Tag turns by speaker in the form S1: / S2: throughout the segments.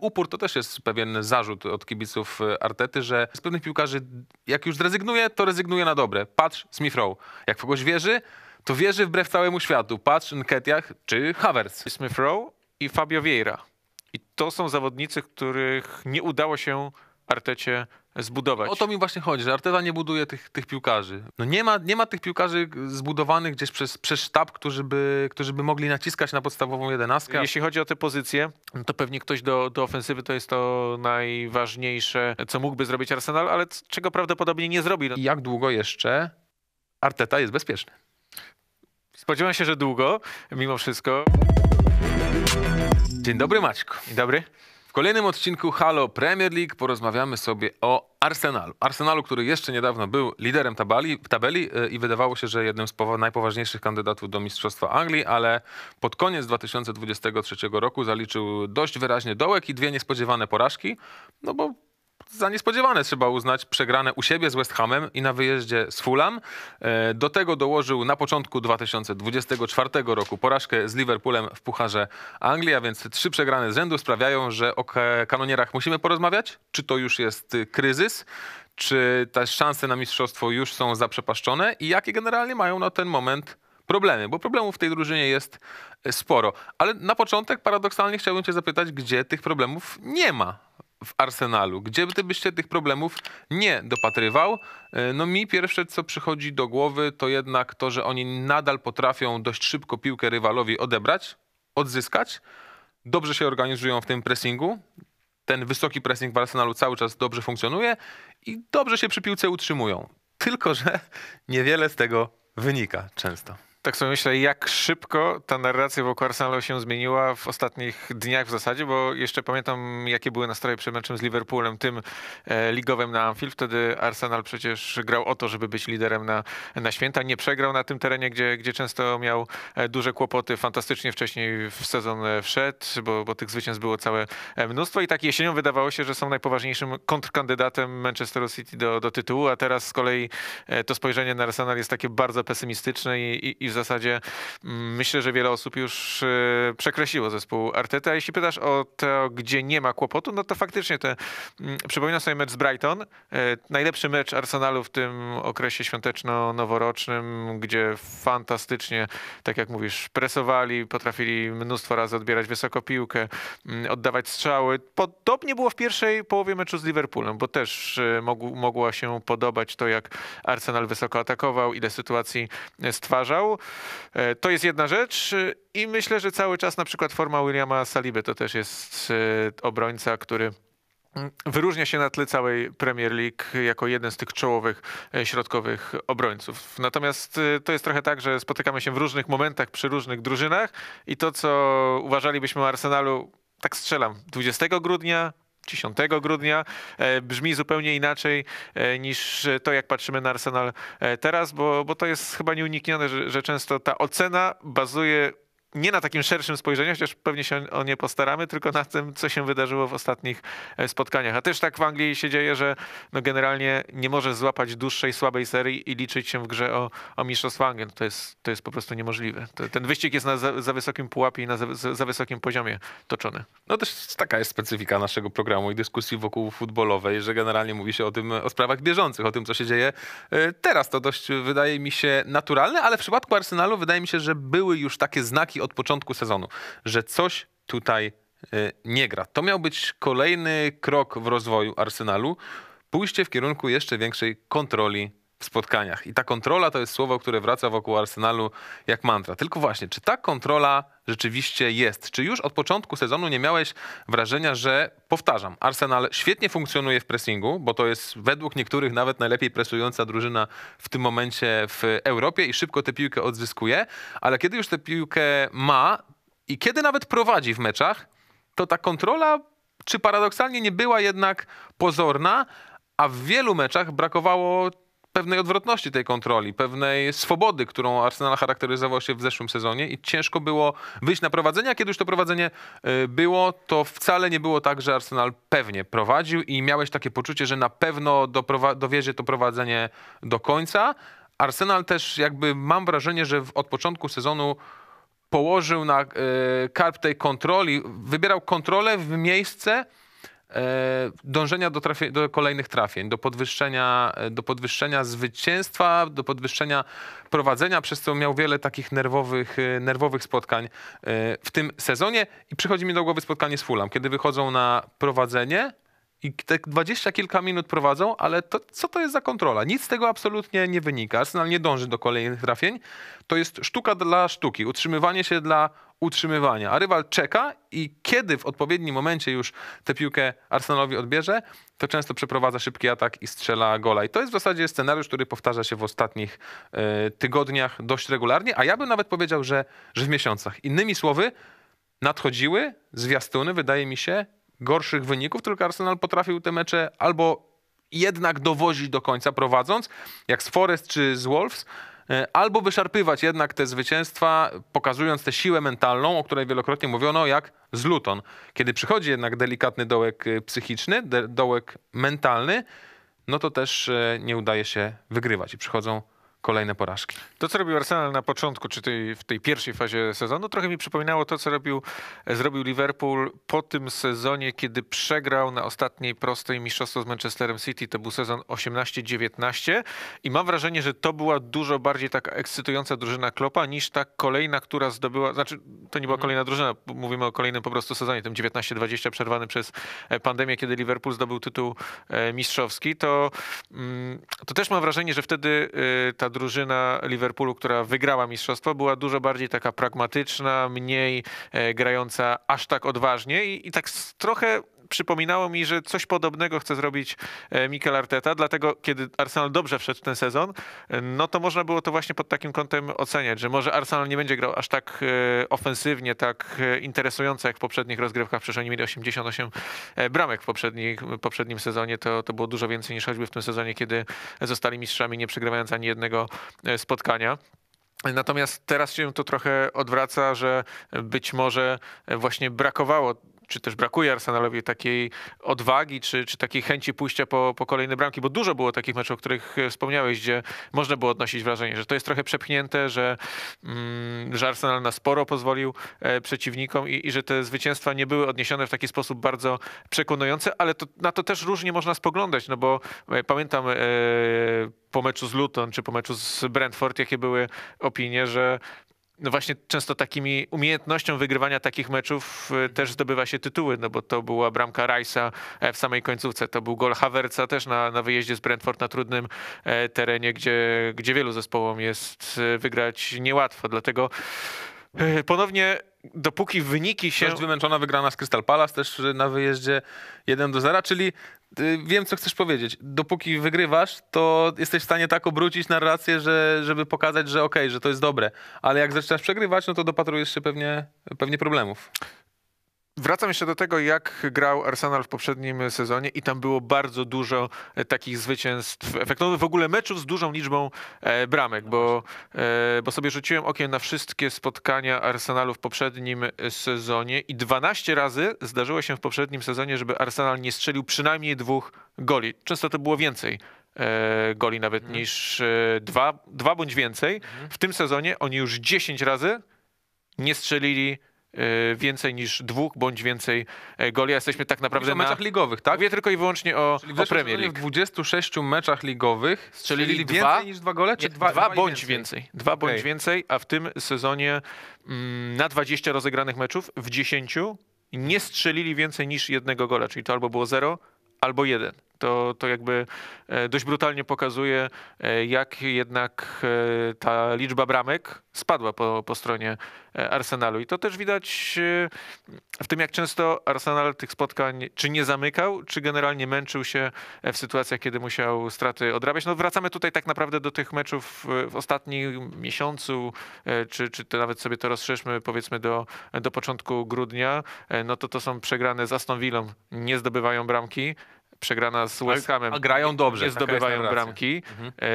S1: upór to też jest pewien zarzut od kibiców e, Artety, że z pewnych piłkarzy jak już zrezygnuje, to rezygnuje na dobre. Patrz, Smith Rowe. Jak w kogoś wierzy, to wierzy wbrew całemu światu.
S2: Patrz, Nketiah czy Havertz. Smith Rowe i Fabio Vieira. I to są zawodnicy, których nie udało się Artecie zbudować. O to mi właśnie chodzi, że Arteta nie
S1: buduje tych, tych piłkarzy. No nie, ma, nie ma tych piłkarzy zbudowanych gdzieś przez, przez sztab, którzy
S2: by, którzy by mogli naciskać na podstawową jedenastkę. Jeśli chodzi o te pozycje, no to pewnie ktoś do, do ofensywy to jest to najważniejsze, co mógłby zrobić Arsenal, ale czego prawdopodobnie nie zrobi. No. I jak długo jeszcze Arteta jest bezpieczny? Spodziewam się, że
S1: długo, mimo wszystko. Dzień dobry Maćku. Dzień dobry. W kolejnym odcinku Halo Premier League porozmawiamy sobie o Arsenalu. Arsenalu, który jeszcze niedawno był liderem tabeli, tabeli i wydawało się, że jednym z najpoważniejszych kandydatów do Mistrzostwa Anglii, ale pod koniec 2023 roku zaliczył dość wyraźnie dołek i dwie niespodziewane porażki, no bo za niespodziewane trzeba uznać przegrane u siebie z West Hamem i na wyjeździe z Fulham. E, do tego dołożył na początku 2024 roku porażkę z Liverpoolem w Pucharze Anglii, a więc trzy przegrane z rzędu sprawiają, że o kanonierach musimy porozmawiać. Czy to już jest y, kryzys? Czy te szanse na mistrzostwo już są zaprzepaszczone? I jakie generalnie mają na ten moment problemy, bo problemów w tej drużynie jest y, sporo. Ale na początek paradoksalnie chciałbym Cię zapytać, gdzie tych problemów nie ma w arsenalu, gdzie gdybyś się tych problemów nie dopatrywał. E, no mi pierwsze, co przychodzi do głowy, to jednak to, że oni nadal potrafią dość szybko piłkę rywalowi odebrać, odzyskać. Dobrze się organizują w tym pressingu. Ten wysoki pressing w arsenalu cały czas dobrze funkcjonuje i dobrze się przy piłce utrzymują. Tylko, że niewiele z tego wynika często
S2: tak sobie myślę, jak szybko ta narracja wokół Arsenalu się zmieniła w ostatnich dniach w zasadzie, bo jeszcze pamiętam, jakie były nastroje przed meczem z Liverpoolem, tym e, ligowym na Anfield. Wtedy Arsenal przecież grał o to, żeby być liderem na, na święta. Nie przegrał na tym terenie, gdzie, gdzie często miał e, duże kłopoty. Fantastycznie wcześniej w sezon e, wszedł, bo, bo tych zwycięstw było całe mnóstwo i tak jesienią wydawało się, że są najpoważniejszym kontrkandydatem Manchester City do, do tytułu, a teraz z kolei to spojrzenie na Arsenal jest takie bardzo pesymistyczne i, i w zasadzie mm, myślę, że wiele osób już y, przekreśliło zespół Arteta. Jeśli pytasz o to, gdzie nie ma kłopotu, no to faktycznie te, mm, przypominam sobie mecz z Brighton, y, najlepszy mecz Arsenalu w tym okresie świąteczno-noworocznym, gdzie fantastycznie, tak jak mówisz, presowali, potrafili mnóstwo razy odbierać wysoko piłkę, mm, oddawać strzały. Podobnie było w pierwszej połowie meczu z Liverpoolem, bo też y, mogło, mogła się podobać to, jak Arsenal wysoko atakował, ile sytuacji stwarzał. E, to jest jedna rzecz y, i myślę, że cały czas na przykład forma Williama Saliby to też jest y, obrońca, który wyróżnia się na tle całej Premier League jako jeden z tych czołowych e, środkowych obrońców. Natomiast y, to jest trochę tak, że spotykamy się w różnych momentach przy różnych drużynach i to, co uważalibyśmy o Arsenalu, tak strzelam, 20 grudnia, 10 grudnia e, brzmi zupełnie inaczej e, niż to, jak patrzymy na Arsenal e, teraz, bo, bo to jest chyba nieuniknione, że, że często ta ocena bazuje nie na takim szerszym spojrzeniu, chociaż pewnie się o nie postaramy, tylko na tym, co się wydarzyło w ostatnich e, spotkaniach. A też tak w Anglii się dzieje, że no generalnie nie możesz złapać dłuższej, słabej serii i liczyć się w grze o, o mistrzostwo Anglii. No, to jest, to jest po prostu niemożliwe. To, ten wyścig jest na za, za wysokim pułapie i na za, za, wysokim poziomie toczony.
S1: No też taka jest specyfika naszego programu i dyskusji wokół futbolowej, że generalnie mówi się o tym, o sprawach bieżących, o tym, co się dzieje e, teraz. To dość wydaje mi się naturalne, ale w przypadku Arsenalu wydaje mi się, że były już takie znaki od początku sezonu, że coś tutaj e, nie gra. To miał być kolejny krok w rozwoju Arsenalu, pójście w kierunku jeszcze większej kontroli w spotkaniach. I ta kontrola to jest słowo, które wraca wokół Arsenalu jak mantra. Tylko właśnie, czy ta kontrola rzeczywiście jest? Czy już od początku sezonu nie miałeś wrażenia, że, powtarzam, Arsenal świetnie funkcjonuje w pressingu, bo to jest według niektórych nawet najlepiej presująca drużyna w tym momencie w Europie i szybko tę piłkę odzyskuje, ale kiedy już tę piłkę ma i kiedy nawet prowadzi w meczach, to ta kontrola, czy paradoksalnie nie była jednak pozorna, a w wielu meczach brakowało pewnej odwrotności tej kontroli, pewnej swobody, którą Arsenal charakteryzował się w zeszłym sezonie i ciężko było wyjść na prowadzenie, a kiedy już to prowadzenie y, było, to wcale nie było tak, że Arsenal pewnie prowadził i miałeś takie poczucie, że na pewno dowiezie to prowadzenie do końca. Arsenal też jakby mam wrażenie, że od początku sezonu położył na y, karp tej kontroli, wybierał kontrolę w miejsce, E, dążenia do, trafie, do, kolejnych trafień, do podwyższenia, e, do podwyższenia zwycięstwa, do podwyższenia prowadzenia, przez co miał wiele takich nerwowych, e, nerwowych spotkań w tym sezonie. I przychodzi mi do głowy spotkanie z Fulham, kiedy wychodzą na prowadzenie i te dwadzieścia kilka minut prowadzą, ale to, co to jest za kontrola? Nic z tego absolutnie nie wynika. Arsenal nie dąży do kolejnych trafień. To jest sztuka dla sztuki, utrzymywanie się dla utrzymywania. A rywal czeka i kiedy w odpowiednim momencie już tę piłkę Arsenalowi odbierze, to często przeprowadza szybki atak i strzela gola. I to jest w zasadzie scenariusz, który powtarza się w ostatnich y, tygodniach dość regularnie, a ja bym nawet powiedział, że, że w miesiącach. Innymi słowy, nadchodziły zwiastuny, wydaje mi się, gorszych wyników, tylko Arsenal potrafił te mecze albo jednak dowozić do końca prowadząc, jak z Forest czy z Wolves, E, albo wyszarpywać jednak te zwycięstwa, pokazując tę siłę mentalną, o której wielokrotnie mówiono, jak z Luton. Kiedy przychodzi jednak delikatny dołek e, psychiczny, dołek mentalny, no to też e, nie udaje się wygrywać i przychodzą kolejne porażki.
S2: To, co robił Arsenal na początku, czy tej, w tej pierwszej fazie sezonu, trochę mi przypominało to, co robił, e, zrobił Liverpool po tym sezonie, kiedy przegrał na ostatniej prostej mistrzostwo z Manchesterem City. To był sezon 18-19 i mam wrażenie, że to była dużo bardziej taka ekscytująca drużyna Klopa niż ta kolejna, która zdobyła, znaczy to nie była mhm. kolejna drużyna, mówimy o kolejnym po prostu sezonie, tym 19-20 przerwany przez e, pandemię, kiedy Liverpool zdobył tytuł e, mistrzowski, to, mm, to też mam wrażenie, że wtedy ta drużyna Liverpoolu, która wygrała mistrzostwo, była dużo bardziej taka pragmatyczna, mniej e, grająca aż tak odważnie i, i tak trochę przypominało mi, że coś podobnego chce zrobić e, Mikel Arteta, dlatego kiedy Arsenal dobrze wszedł w ten sezon, e, no to można było to właśnie pod takim kątem oceniać, że może Arsenal nie będzie grał aż tak e, ofensywnie, tak interesująco jak w poprzednich rozgrywkach, przecież oni mieli 88 bramek w poprzednim sezonie, to, to było dużo więcej niż choćby w tym sezonie, kiedy zostali mistrzami, nie przegrywając ani jednego spotkania. Natomiast teraz się to trochę odwraca, że być może właśnie brakowało czy też brakuje Arsenalowi takiej odwagi, czy, czy takiej chęci pójścia po, po kolejne bramki, bo dużo było takich meczów, o których e, wspomniałeś, gdzie można było odnosić wrażenie, że to jest trochę przepchnięte, że, mm, że Arsenal na sporo pozwolił e, przeciwnikom i, i, że te zwycięstwa nie były odniesione w taki sposób bardzo przekonujący, ale to, na to też różnie można spoglądać, no bo e, pamiętam e, po meczu z Luton czy po meczu z Brentford, jakie były opinie, że no właśnie często takimi umiejętnością wygrywania takich meczów y, też zdobywa się tytuły, no bo to była bramka Rajsa e, w samej końcówce, to był gol Havertza też na, na wyjeździe z Brentford na trudnym e, terenie, gdzie, gdzie wielu zespołom jest e, wygrać niełatwo, dlatego ponownie dopóki wyniki się... Dość wymęczona wygrana z Crystal Palace też na wyjeździe
S1: 1 do 0, czyli Y, wiem, co chcesz powiedzieć. Dopóki wygrywasz, to jesteś w stanie tak obrócić narrację, że, żeby pokazać, że okej, okay, że to jest dobre. Ale jak zaczynasz przegrywać, no to dopatrujesz się pewnie, pewnie problemów.
S2: Wracam jeszcze do tego, jak grał Arsenal w poprzednim sezonie i tam było bardzo dużo e, takich zwycięstw efektownych, no, w ogóle meczów z dużą liczbą e, bramek, bo, e, bo sobie rzuciłem okiem na wszystkie spotkania Arsenalu w poprzednim sezonie i 12 razy zdarzyło się w poprzednim sezonie, żeby Arsenal nie strzelił przynajmniej dwóch goli. Często to było więcej goli nawet mhm. niż dwa, dwa bądź więcej. Mhm. W tym sezonie oni już 10 razy nie strzelili E, więcej niż dwóch bądź więcej e, goli. jesteśmy tak naprawdę Mówisz o meczach na... ligowych, tak? Mówię tylko i wyłącznie o, Czyli o Premier League. w 26 meczach ligowych strzelili, strzelili dwa, więcej niż dwa gole? Czy nie, dwa, dwa, dwa bądź więcej. więcej. Dwa okay. więcej, a w tym sezonie mm, na 20 rozegranych meczów w 10 nie strzelili więcej niż jednego gola. Czyli to albo było 0, albo 1 to, to jakby e, dość brutalnie pokazuje, e, jak jednak e, ta liczba bramek spadła po, po stronie Arsenalu. I to też widać w tym, jak często Arsenal tych spotkań czy nie zamykał, czy generalnie męczył się w sytuacjach, kiedy musiał straty odrabiać. No wracamy tutaj tak naprawdę do tych meczów w ostatnim miesiącu, czy, czy to nawet sobie to rozszerzmy powiedzmy do, do początku grudnia. No to to są przegrane z Aston Villą, nie zdobywają bramki przegrana z West Hamem. A grają dobrze. Nie zdobywają tak, bramki. Mhm. E,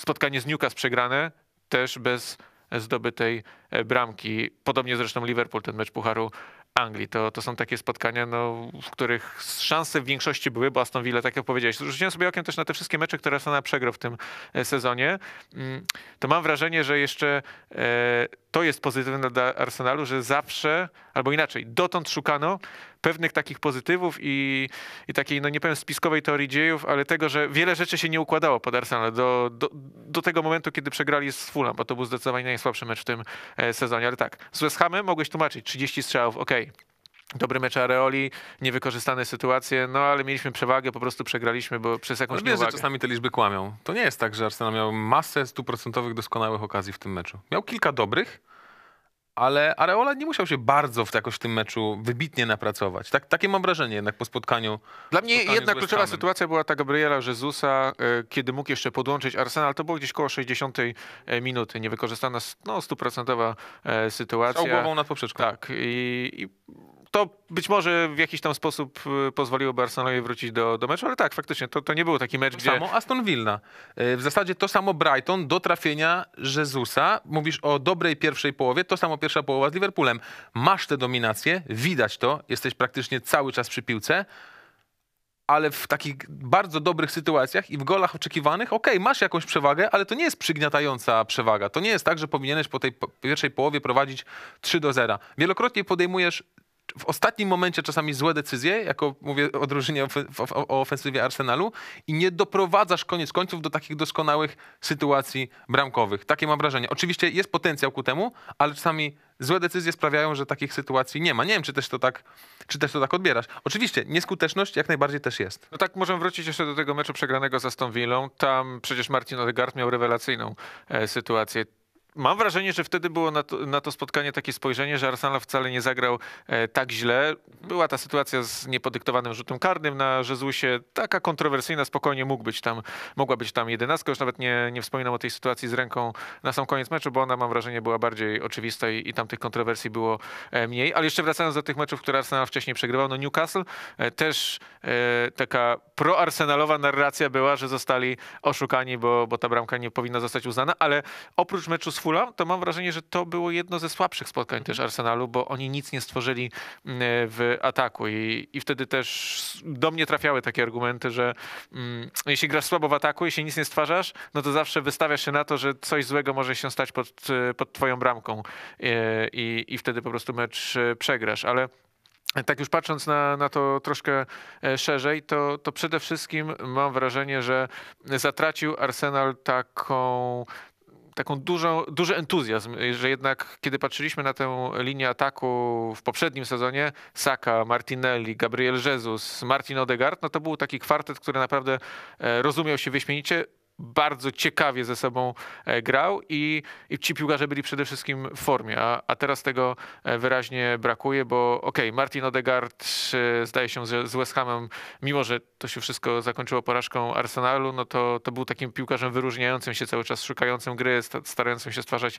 S2: spotkanie z Newcastle przegrane, też bez zdobytej e, bramki. Podobnie zresztą Liverpool, ten mecz Pucharu Anglii. To, to są takie spotkania, no, w których szanse w większości były, bo Aston Villa, tak jak powiedziałeś, rzuciłem sobie okiem też na te wszystkie mecze, które są na przegrał w tym e, sezonie. Mm, to mam wrażenie, że jeszcze to jest pozytywne dla Arsenalu, że zawsze, albo inaczej, dotąd szukano pewnych takich pozytywów i, i takiej, no nie powiem spiskowej teorii dziejów, ale tego, że wiele rzeczy się nie układało pod Arsenal do, do, do tego momentu, kiedy przegrali z Fulham, bo to był zdecydowanie najsłabszy mecz w tym e, sezonie. Ale tak, z West Hamem mogłeś tłumaczyć 30 strzałów, ok, dobry mecz Areoli, niewykorzystane sytuacje, no ale mieliśmy przewagę, po prostu przegraliśmy, bo przez jakąś no, wiesz, że czasami te liczby kłamią.
S1: To nie jest tak, że Arsenal miał masę stuprocentowych doskonałych okazji w tym meczu. Miał kilka dobrych, ale Areola nie musiał się bardzo w, jakoś w tym meczu wybitnie napracować. Tak, takie mam wrażenie
S2: jednak po spotkaniu. Dla mnie spotkaniu jednak kluczowa sytuacja była ta Gabriela Jezusa, e, kiedy mógł jeszcze podłączyć Arsenal. To było gdzieś koło 60 e, minuty. Niewykorzystana no, stuprocentowa e, sytuacja. Strzał głową nad poprzeczką. Tak. i, i to być może w jakiś tam sposób y, pozwoliłoby Arsenalowi wrócić do, do meczu, ale tak, faktycznie, to, to nie był taki mecz, to gdzie... samo Aston Villa.
S1: Y, w zasadzie to samo Brighton do trafienia Jezusa. Mówisz o dobrej pierwszej połowie, to samo pierwsza połowa z Liverpoolem. Masz tę dominację, widać to, jesteś praktycznie cały czas przy piłce, ale w takich bardzo dobrych sytuacjach i w golach oczekiwanych, okej, okay, masz jakąś przewagę, ale to nie jest przygniatająca przewaga. To nie jest tak, że powinieneś po tej pierwszej połowie prowadzić 3 do 0. Wielokrotnie podejmujesz w ostatnim momencie czasami złe decyzje, jako mówię o drużynie o ofensywie Arsenalu i nie doprowadzasz koniec końców do takich doskonałych sytuacji bramkowych. Takie mam wrażenie. Oczywiście jest potencjał ku temu, ale czasami złe decyzje sprawiają, że takich sytuacji nie ma. Nie wiem, czy też to tak, czy też to tak odbierasz. Oczywiście nieskuteczność jak najbardziej też jest.
S2: No tak, możemy wrócić jeszcze do tego meczu przegranego z Aston Villą. Tam przecież Martin Odegaard miał rewelacyjną e, sytuację Mam wrażenie, że wtedy było na to, na to, spotkanie takie spojrzenie, że Arsenal wcale nie zagrał e, tak źle. Była ta sytuacja z niepodyktowanym rzutem karnym na Jezusie, taka kontrowersyjna, spokojnie mógł być tam, mogła być tam jedenastka, już nawet nie, nie wspominam o tej sytuacji z ręką na sam koniec meczu, bo ona mam wrażenie była bardziej oczywista i, i tam tych kontrowersji było e, mniej. Ale jeszcze wracając do tych meczów, które Arsenal wcześniej przegrywał, no Newcastle e, też e, taka proarsenalowa narracja była, że zostali oszukani, bo, bo ta bramka nie powinna zostać uznana, ale oprócz meczu z Fulham, to mam wrażenie, że to było jedno ze słabszych spotkań też Arsenalu, bo oni nic nie stworzyli mm, w ataku i, i wtedy też do mnie trafiały takie argumenty, że mm, jeśli grasz słabo w ataku, jeśli nic nie stwarzasz, no to zawsze wystawiasz się na to, że coś złego może się stać pod, pod twoją bramką i, i wtedy po prostu mecz e, przegrasz, ale tak już patrząc na, na to troszkę e, szerzej, to, to przede wszystkim mam wrażenie, że zatracił Arsenal taką, taką dużą, duży entuzjazm, że jednak kiedy patrzyliśmy na tę linię ataku w poprzednim sezonie, Saka, Martinelli, Gabriel Jesus, Martin Odegaard, no to był taki kwartet, który naprawdę e, rozumiał się wyśmienicie bardzo ciekawie ze sobą e, grał i, i ci piłkarze byli przede wszystkim w formie, a, a teraz tego e, wyraźnie brakuje, bo okej, okay, Martin Odegaard e, zdaje się, że z West Hamem, mimo że to się wszystko zakończyło porażką Arsenalu, no to, to był takim piłkarzem wyróżniającym się cały czas, szukającym gry, starającym się stwarzać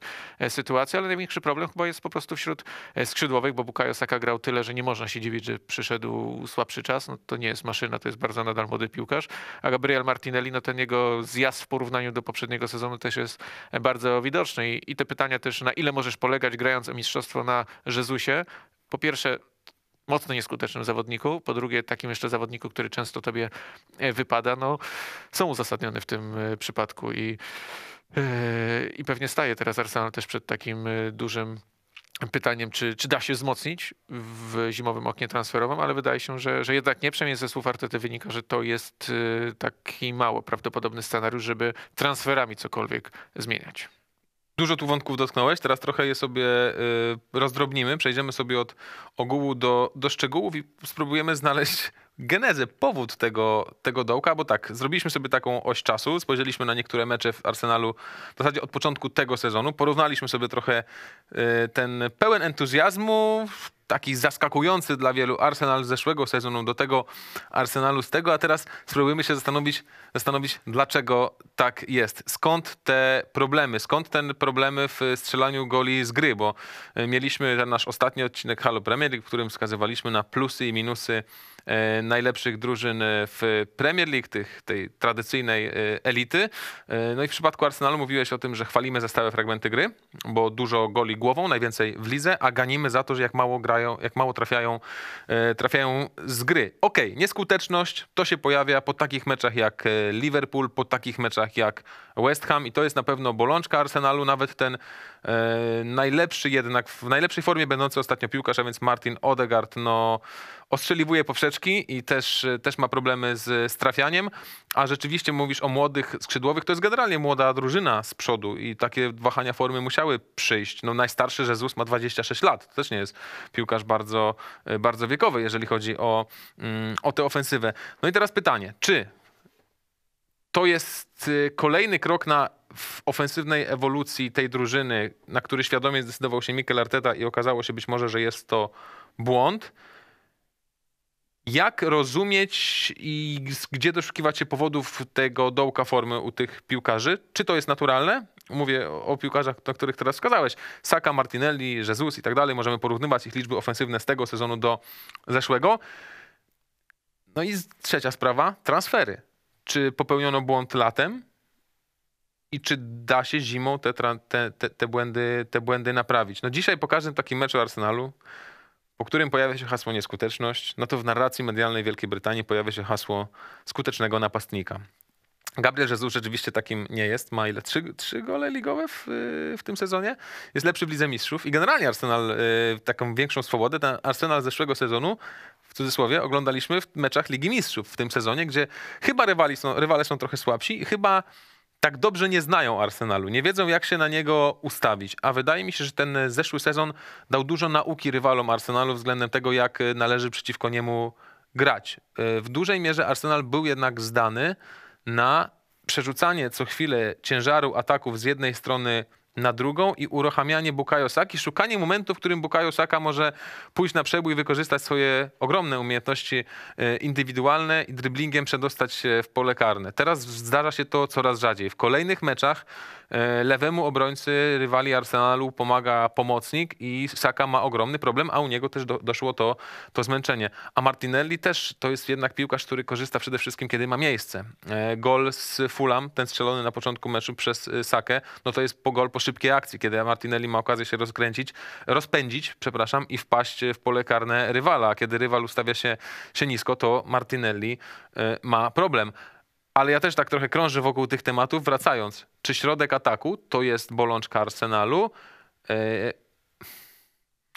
S2: sytuację, ale największy problem chyba jest po prostu wśród skrzydłowych, bo Bukayo Saka grał tyle, że nie można się dziwić, że przyszedł słabszy czas, no to nie jest maszyna, to jest bardzo nadal młody piłkarz, a Gabriel Martinelli, no ten jego zjazd teraz w porównaniu do poprzedniego sezonu też jest bardzo widoczny. I, i te pytania też, na ile możesz polegać grając o mistrzostwo na Jezusie? Po pierwsze, mocno nieskutecznym zawodniku, po drugie takim jeszcze zawodniku, który często tobie e, wypada, no są uzasadnione w tym e, przypadku i, e, i pewnie staje teraz Arsenal też przed takim dużym pytaniem, czy, czy da się wzmocnić w zimowym oknie transferowym, ale wydaje się, że, że jednak nie, przynajmniej ze słów Artety wynika, że to jest y, taki mało prawdopodobny scenariusz, żeby transferami cokolwiek zmieniać. Dużo tu wątków dotknąłeś, teraz trochę je sobie
S1: y, rozdrobnimy, przejdziemy sobie od ogółu do, do szczegółów i spróbujemy znaleźć genezę, powód tego, tego dołka, bo tak, zrobiliśmy sobie taką oś czasu, spojrzeliśmy na niektóre mecze w Arsenalu w zasadzie od początku tego sezonu, porównaliśmy sobie trochę y, ten pełen entuzjazmu, taki zaskakujący dla wielu Arsenal z zeszłego sezonu do tego Arsenalu z tego, a teraz spróbujemy się zastanowić, zastanowić dlaczego tak jest. Skąd te problemy, skąd ten problemy w strzelaniu goli z gry, bo y, mieliśmy ten nasz ostatni odcinek Halo Premier League, w którym wskazywaliśmy na plusy i minusy E, najlepszych drużyn e, w Premier League, tych, tej tradycyjnej e, elity. No i w przypadku Arsenalu mówiłeś o tym, że chwalimy za stałe fragmenty gry, bo dużo goli głową, najwięcej w lidze, a ganimy za to, że jak mało grają, jak mało trafiają, trafiają z gry. Okej, okay, nieskuteczność, to się pojawia po takich meczach jak Liverpool, po takich meczach jak West Ham i to jest na pewno bolączka Arsenalu, nawet ten najlepszy jednak, w najlepszej formie będący ostatnio piłkarz, a więc Martin Odegaard, no ostrzeliwuje po piłeczki i też, e, też ma problemy z, z trafianiem, a rzeczywiście mówisz o młodych skrzydłowych, to jest generalnie młoda drużyna z przodu i takie wahania formy musiały przyjść. No najstarszy Jezus ma 26 lat, to też nie jest piłkarz bardzo, e, bardzo wiekowy, jeżeli chodzi o, mm, o tę ofensywę. No i teraz pytanie, czy to jest e, kolejny krok na w ofensywnej ewolucji tej drużyny, na który świadomie zdecydował się Mikel Arteta i okazało się być może, że jest to błąd, jak rozumieć i gdzie doszukiwać się powodów tego dołka formy u tych piłkarzy? Czy to jest naturalne? Mówię o piłkarzach, na których teraz wskazałeś. Saka, Martinelli, Jesus i tak dalej. Możemy porównywać ich liczby ofensywne z tego sezonu do zeszłego. No i trzecia sprawa, transfery. Czy popełniono błąd latem? I czy da się zimą te, te, te, te błędy, te błędy naprawić? No dzisiaj po każdym takim meczu Arsenalu po którym pojawia się hasło nieskuteczność, no to w narracji medialnej Wielkiej Brytanii pojawia się hasło skutecznego napastnika. Gabriel Jesus rzeczywiście takim nie jest. Ma ile? Trzy, trzy gole ligowe w, y, w tym sezonie. Jest lepszy w Lidze Mistrzów i generalnie Arsenal y, taką większą swobodę. Ten Arsenal zeszłego sezonu, w cudzysłowie, oglądaliśmy w meczach Ligi Mistrzów w tym sezonie, gdzie chyba rywali są, rywale są trochę słabsi i chyba tak dobrze nie znają Arsenalu, nie wiedzą jak się na niego ustawić, a wydaje mi się, że ten e, zeszły sezon dał dużo nauki rywalom Arsenalu względem tego, jak e, należy przeciwko niemu grać. E, w dużej mierze Arsenal był jednak zdany na przerzucanie co chwilę ciężaru ataków z jednej strony na drugą i uruchamianie Bukayo szukanie momentu, w którym Bukayo Saka może pójść na przebój i wykorzystać swoje ogromne umiejętności e, indywidualne i dribblingiem przedostać się w pole karne. Teraz zdarza się to coraz rzadziej. W kolejnych meczach E, lewemu obrońcy rywali Arsenalu pomaga pomocnik i Saka ma ogromny problem, a u niego też do, doszło to, to zmęczenie. A Martinelli też to jest jednak piłkarz, który korzysta przede wszystkim, kiedy ma miejsce. E, gol z Fulham, ten strzelony na początku meczu przez e, Sakę, no to jest po gol po szybkiej akcji, kiedy Martinelli ma okazję się rozkręcić, rozpędzić, przepraszam, i wpaść w pole karne rywala. Kiedy rywal ustawia się, się nisko, to Martinelli ma problem. Ale ja też tak trochę krążę wokół tych tematów, wracając. Czy środek ataku to jest bolączka Arsenalu? E,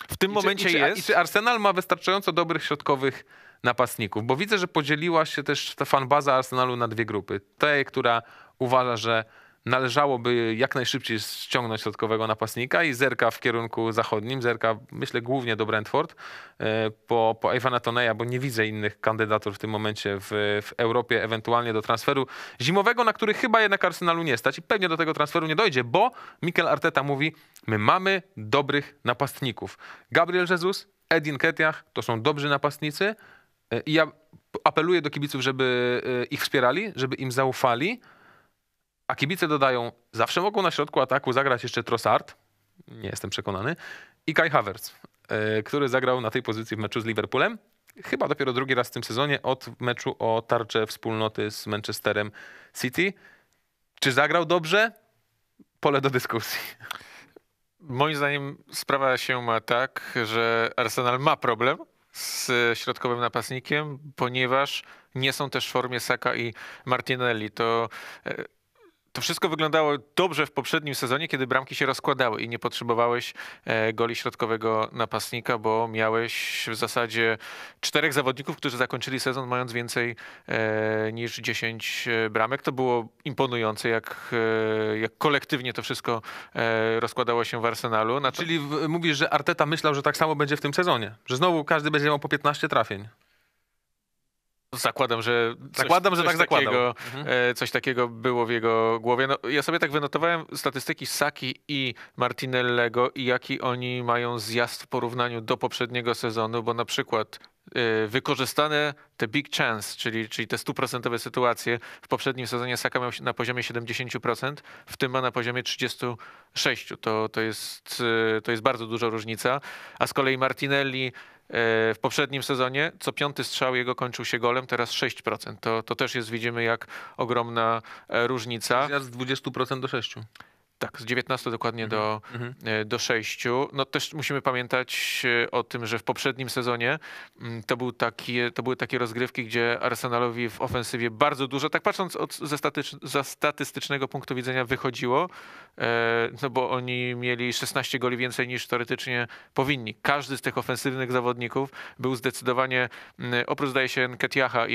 S1: w tym I momencie czy, i czy, jest. I czy Arsenal ma wystarczająco dobrych środkowych napastników? Bo widzę, że podzieliła się też ta fanbaza Arsenalu na dwie grupy. Tej, która uważa, że należałoby jak najszybciej ściągnąć środkowego napastnika i zerka w kierunku zachodnim, zerka myślę głównie do Brentford, e, po, po Ivana Toneja, bo nie widzę innych kandydatów w tym momencie w, w Europie, ewentualnie do transferu zimowego, na który chyba jednak Arsenalu nie stać i pewnie do tego transferu nie dojdzie, bo Mikel Arteta mówi, my mamy dobrych napastników. Gabriel Jesus, Edin Ketiach to są dobrzy napastnicy e, i ja apeluję do kibiców, żeby e, ich wspierali, żeby im zaufali, a kibice dodają, zawsze mogą na środku ataku zagrać jeszcze Trossard, nie jestem przekonany, i Kai Havertz, e, który zagrał na tej pozycji w meczu z Liverpoolem. Chyba dopiero drugi raz w tym sezonie od meczu o tarczę wspólnoty z Manchesterem City. Czy zagrał dobrze? Pole do dyskusji.
S2: Moim zdaniem sprawa się ma tak, że Arsenal ma problem z środkowym napastnikiem, ponieważ nie są też w formie Saka i Martinelli. To e, to wszystko wyglądało dobrze w poprzednim sezonie, kiedy bramki się rozkładały i nie potrzebowałeś e, goli środkowego napastnika, bo miałeś w zasadzie czterech zawodników, którzy zakończyli sezon mając więcej e, niż 10 e, bramek. To było imponujące, jak, jak kolektywnie to wszystko rozkładało się w Arsenalu. Na... Czyli mówisz,
S1: że Arteta myślał, że tak samo będzie w tym sezonie, że znowu każdy będzie miał po 15 trafień.
S2: Zakładam, że, coś, zakładam, że coś tak takiego, mhm. E, coś takiego było w jego głowie. No, ja sobie tak wynotowałem statystyki Saki i Martinellego i jaki oni mają zjazd w porównaniu do poprzedniego sezonu, bo na przykład e, wykorzystane te big chance, czyli, czyli te stuprocentowe sytuacje. W poprzednim sezonie Saka miał na poziomie 70%, w tym ma na poziomie 36%. To, to, jest, e, to jest bardzo duża różnica. A z kolei Martinelli E, w poprzednim sezonie co piąty strzał jego kończył się golem, teraz 6%. To, to też jest, widzimy, jak ogromna e, różnica. z 20% do 6%. Tak, z 19 dokładnie mhm. do, mhm. E, do 6. No też musimy pamiętać o tym, że w poprzednim sezonie mm, to, był to były takie rozgrywki, gdzie Arsenalowi w ofensywie bardzo dużo, tak patrząc od, ze, statycz, ze statystycznego punktu widzenia, wychodziło. E, no bo oni mieli 16 goli więcej niż teoretycznie powinni. Każdy z tych ofensywnych zawodników był zdecydowanie, oprócz zdaje się Nketiaha i,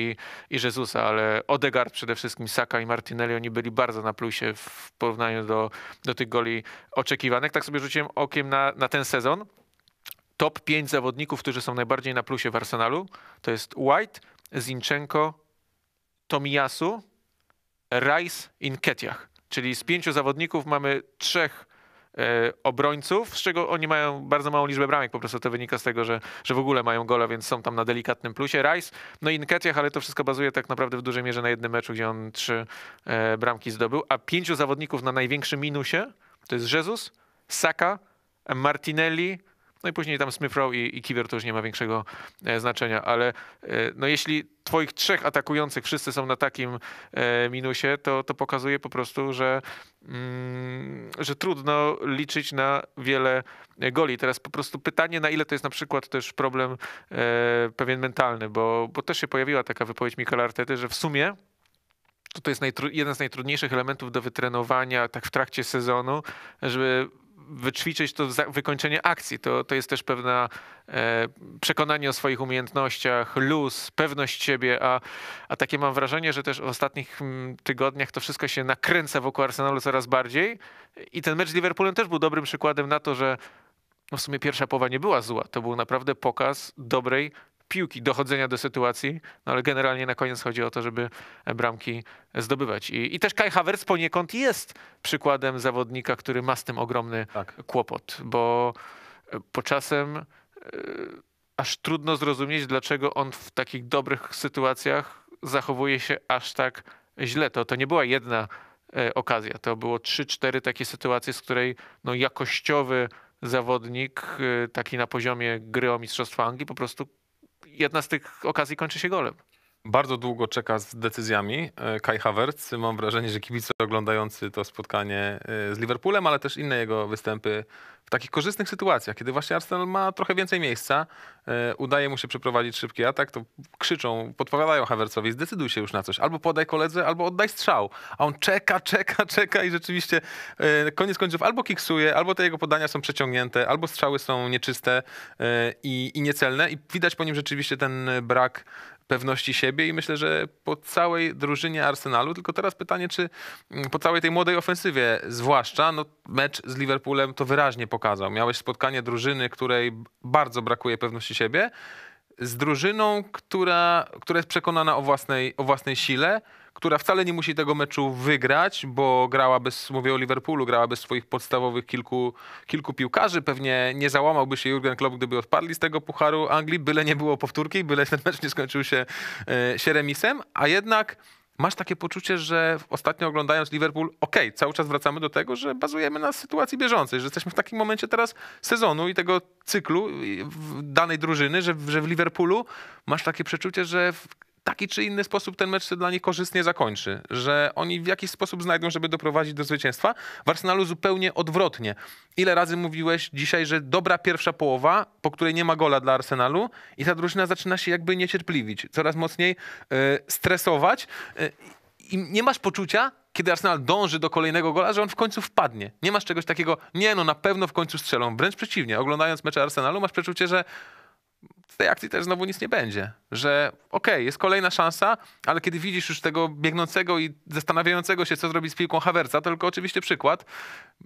S2: i Jezusa, ale Odegaard przede wszystkim, Saka i Martinelli, oni byli bardzo na plusie w porównaniu do, do tych goli oczekiwanych. Tak sobie rzuciłem okiem na, na ten sezon. Top 5 zawodników, którzy są najbardziej na plusie w Arsenalu, to jest White, Zinchenko, Tomiyasu, Rice i Nketiah. Czyli z pięciu zawodników mamy trzech e, obrońców, z czego oni mają bardzo małą liczbę bramek, po prostu to wynika z tego, że, że w ogóle mają gola, więc są tam na delikatnym plusie. Rice, no i Nketiah, ale to wszystko bazuje tak naprawdę w dużej mierze na jednym meczu, gdzie on trzy e, bramki zdobył, a pięciu zawodników na największym minusie to jest Jezus, Saka, Martinelli, no i później tam Smith Rowe i, i to już nie ma większego e, znaczenia, ale e, no jeśli twoich trzech atakujących wszyscy są na takim e, minusie, to, to pokazuje po prostu, że, mm, że trudno liczyć na wiele goli. Teraz po prostu pytanie, na ile to jest na przykład też problem e, pewien mentalny, bo, bo też się pojawiła taka wypowiedź Mikola Artety, że w sumie to jest jeden z najtrudniejszych elementów do wytrenowania tak w trakcie sezonu, żeby wyćwiczyć to wykończenie akcji. To, to jest też pewne przekonanie o swoich umiejętnościach, luz, pewność siebie, a, a takie mam wrażenie, że też w ostatnich mm, tygodniach to wszystko się nakręca wokół Arsenalu coraz bardziej i ten mecz z Liverpoolem też był dobrym przykładem na to, że no w sumie pierwsza połowa nie była zła. To był naprawdę pokaz dobrej piłki, dochodzenia do sytuacji, no ale generalnie na koniec chodzi o to, żeby bramki zdobywać. I, i też Kai Havertz poniekąd jest przykładem zawodnika, który ma z tym ogromny tak. kłopot, bo po e, czasem e, aż trudno zrozumieć, dlaczego on w takich dobrych sytuacjach zachowuje się aż tak źle. To, to nie była jedna e, okazja, to było 3-4 takie sytuacje, z której no, jakościowy zawodnik, taki na poziomie gry o Mistrzostwa Anglii, po prostu jedna z tych okazji kończy się golem bardzo długo czeka z decyzjami. E, Kai Havertz, mam wrażenie, że kibice oglądający
S1: to spotkanie e, z Liverpoolem, ale też inne jego występy w takich korzystnych sytuacjach, kiedy właśnie Arsenal ma trochę więcej miejsca, e, udaje mu się przeprowadzić szybki atak, to krzyczą, podpowiadają Havertzowi, zdecyduj się już na coś, albo podaj koledze, albo oddaj strzał. A on czeka, czeka, czeka i rzeczywiście koniec końców albo kiksuje, albo te jego podania są przeciągnięte, albo strzały są nieczyste i, i niecelne i widać po nim rzeczywiście ten brak pewności siebie i myślę, że po całej drużynie Arsenalu, tylko teraz pytanie, czy mm, po całej tej młodej ofensywie zwłaszcza, no mecz z Liverpoolem to wyraźnie pokazał. Miałeś spotkanie drużyny, której bardzo brakuje pewności siebie, z drużyną, która, która jest przekonana o własnej, o własnej sile, która wcale nie musi tego meczu wygrać, bo grała mówię o Liverpoolu, grała swoich podstawowych kilku, kilku piłkarzy. Pewnie nie załamałby się Jurgen Klopp, gdyby odpadli z tego Pucharu Anglii, byle nie było powtórki, byle ten mecz nie skończył się, e, się remisem, a jednak masz takie poczucie, że ostatnio oglądając Liverpool, okej, okay, cały czas wracamy do tego, że bazujemy na sytuacji bieżącej, że jesteśmy w takim momencie teraz sezonu i tego cyklu danej drużyny, że, że w Liverpoolu masz takie przeczucie, że taki czy inny sposób ten mecz się dla nich korzystnie zakończy, że oni w jakiś sposób znajdą, żeby doprowadzić do zwycięstwa. W Arsenalu zupełnie odwrotnie. Ile razy mówiłeś dzisiaj, że dobra pierwsza połowa, po której nie ma gola dla Arsenalu i ta drużyna zaczyna się jakby niecierpliwić, coraz mocniej yy, stresować. Yy, i nie masz poczucia, kiedy Arsenal dąży do kolejnego gola, że on w końcu wpadnie. Nie masz czegoś takiego, nie no, na pewno w końcu strzelą. Wręcz przeciwnie, oglądając mecze Arsenalu masz przeczucie, że z tej akcji też znowu nic nie będzie. Że okej, okay, jest kolejna szansa, ale kiedy widzisz już tego biegnącego i zastanawiającego się, co zrobić z piłką Hawerca, to tylko oczywiście przykład,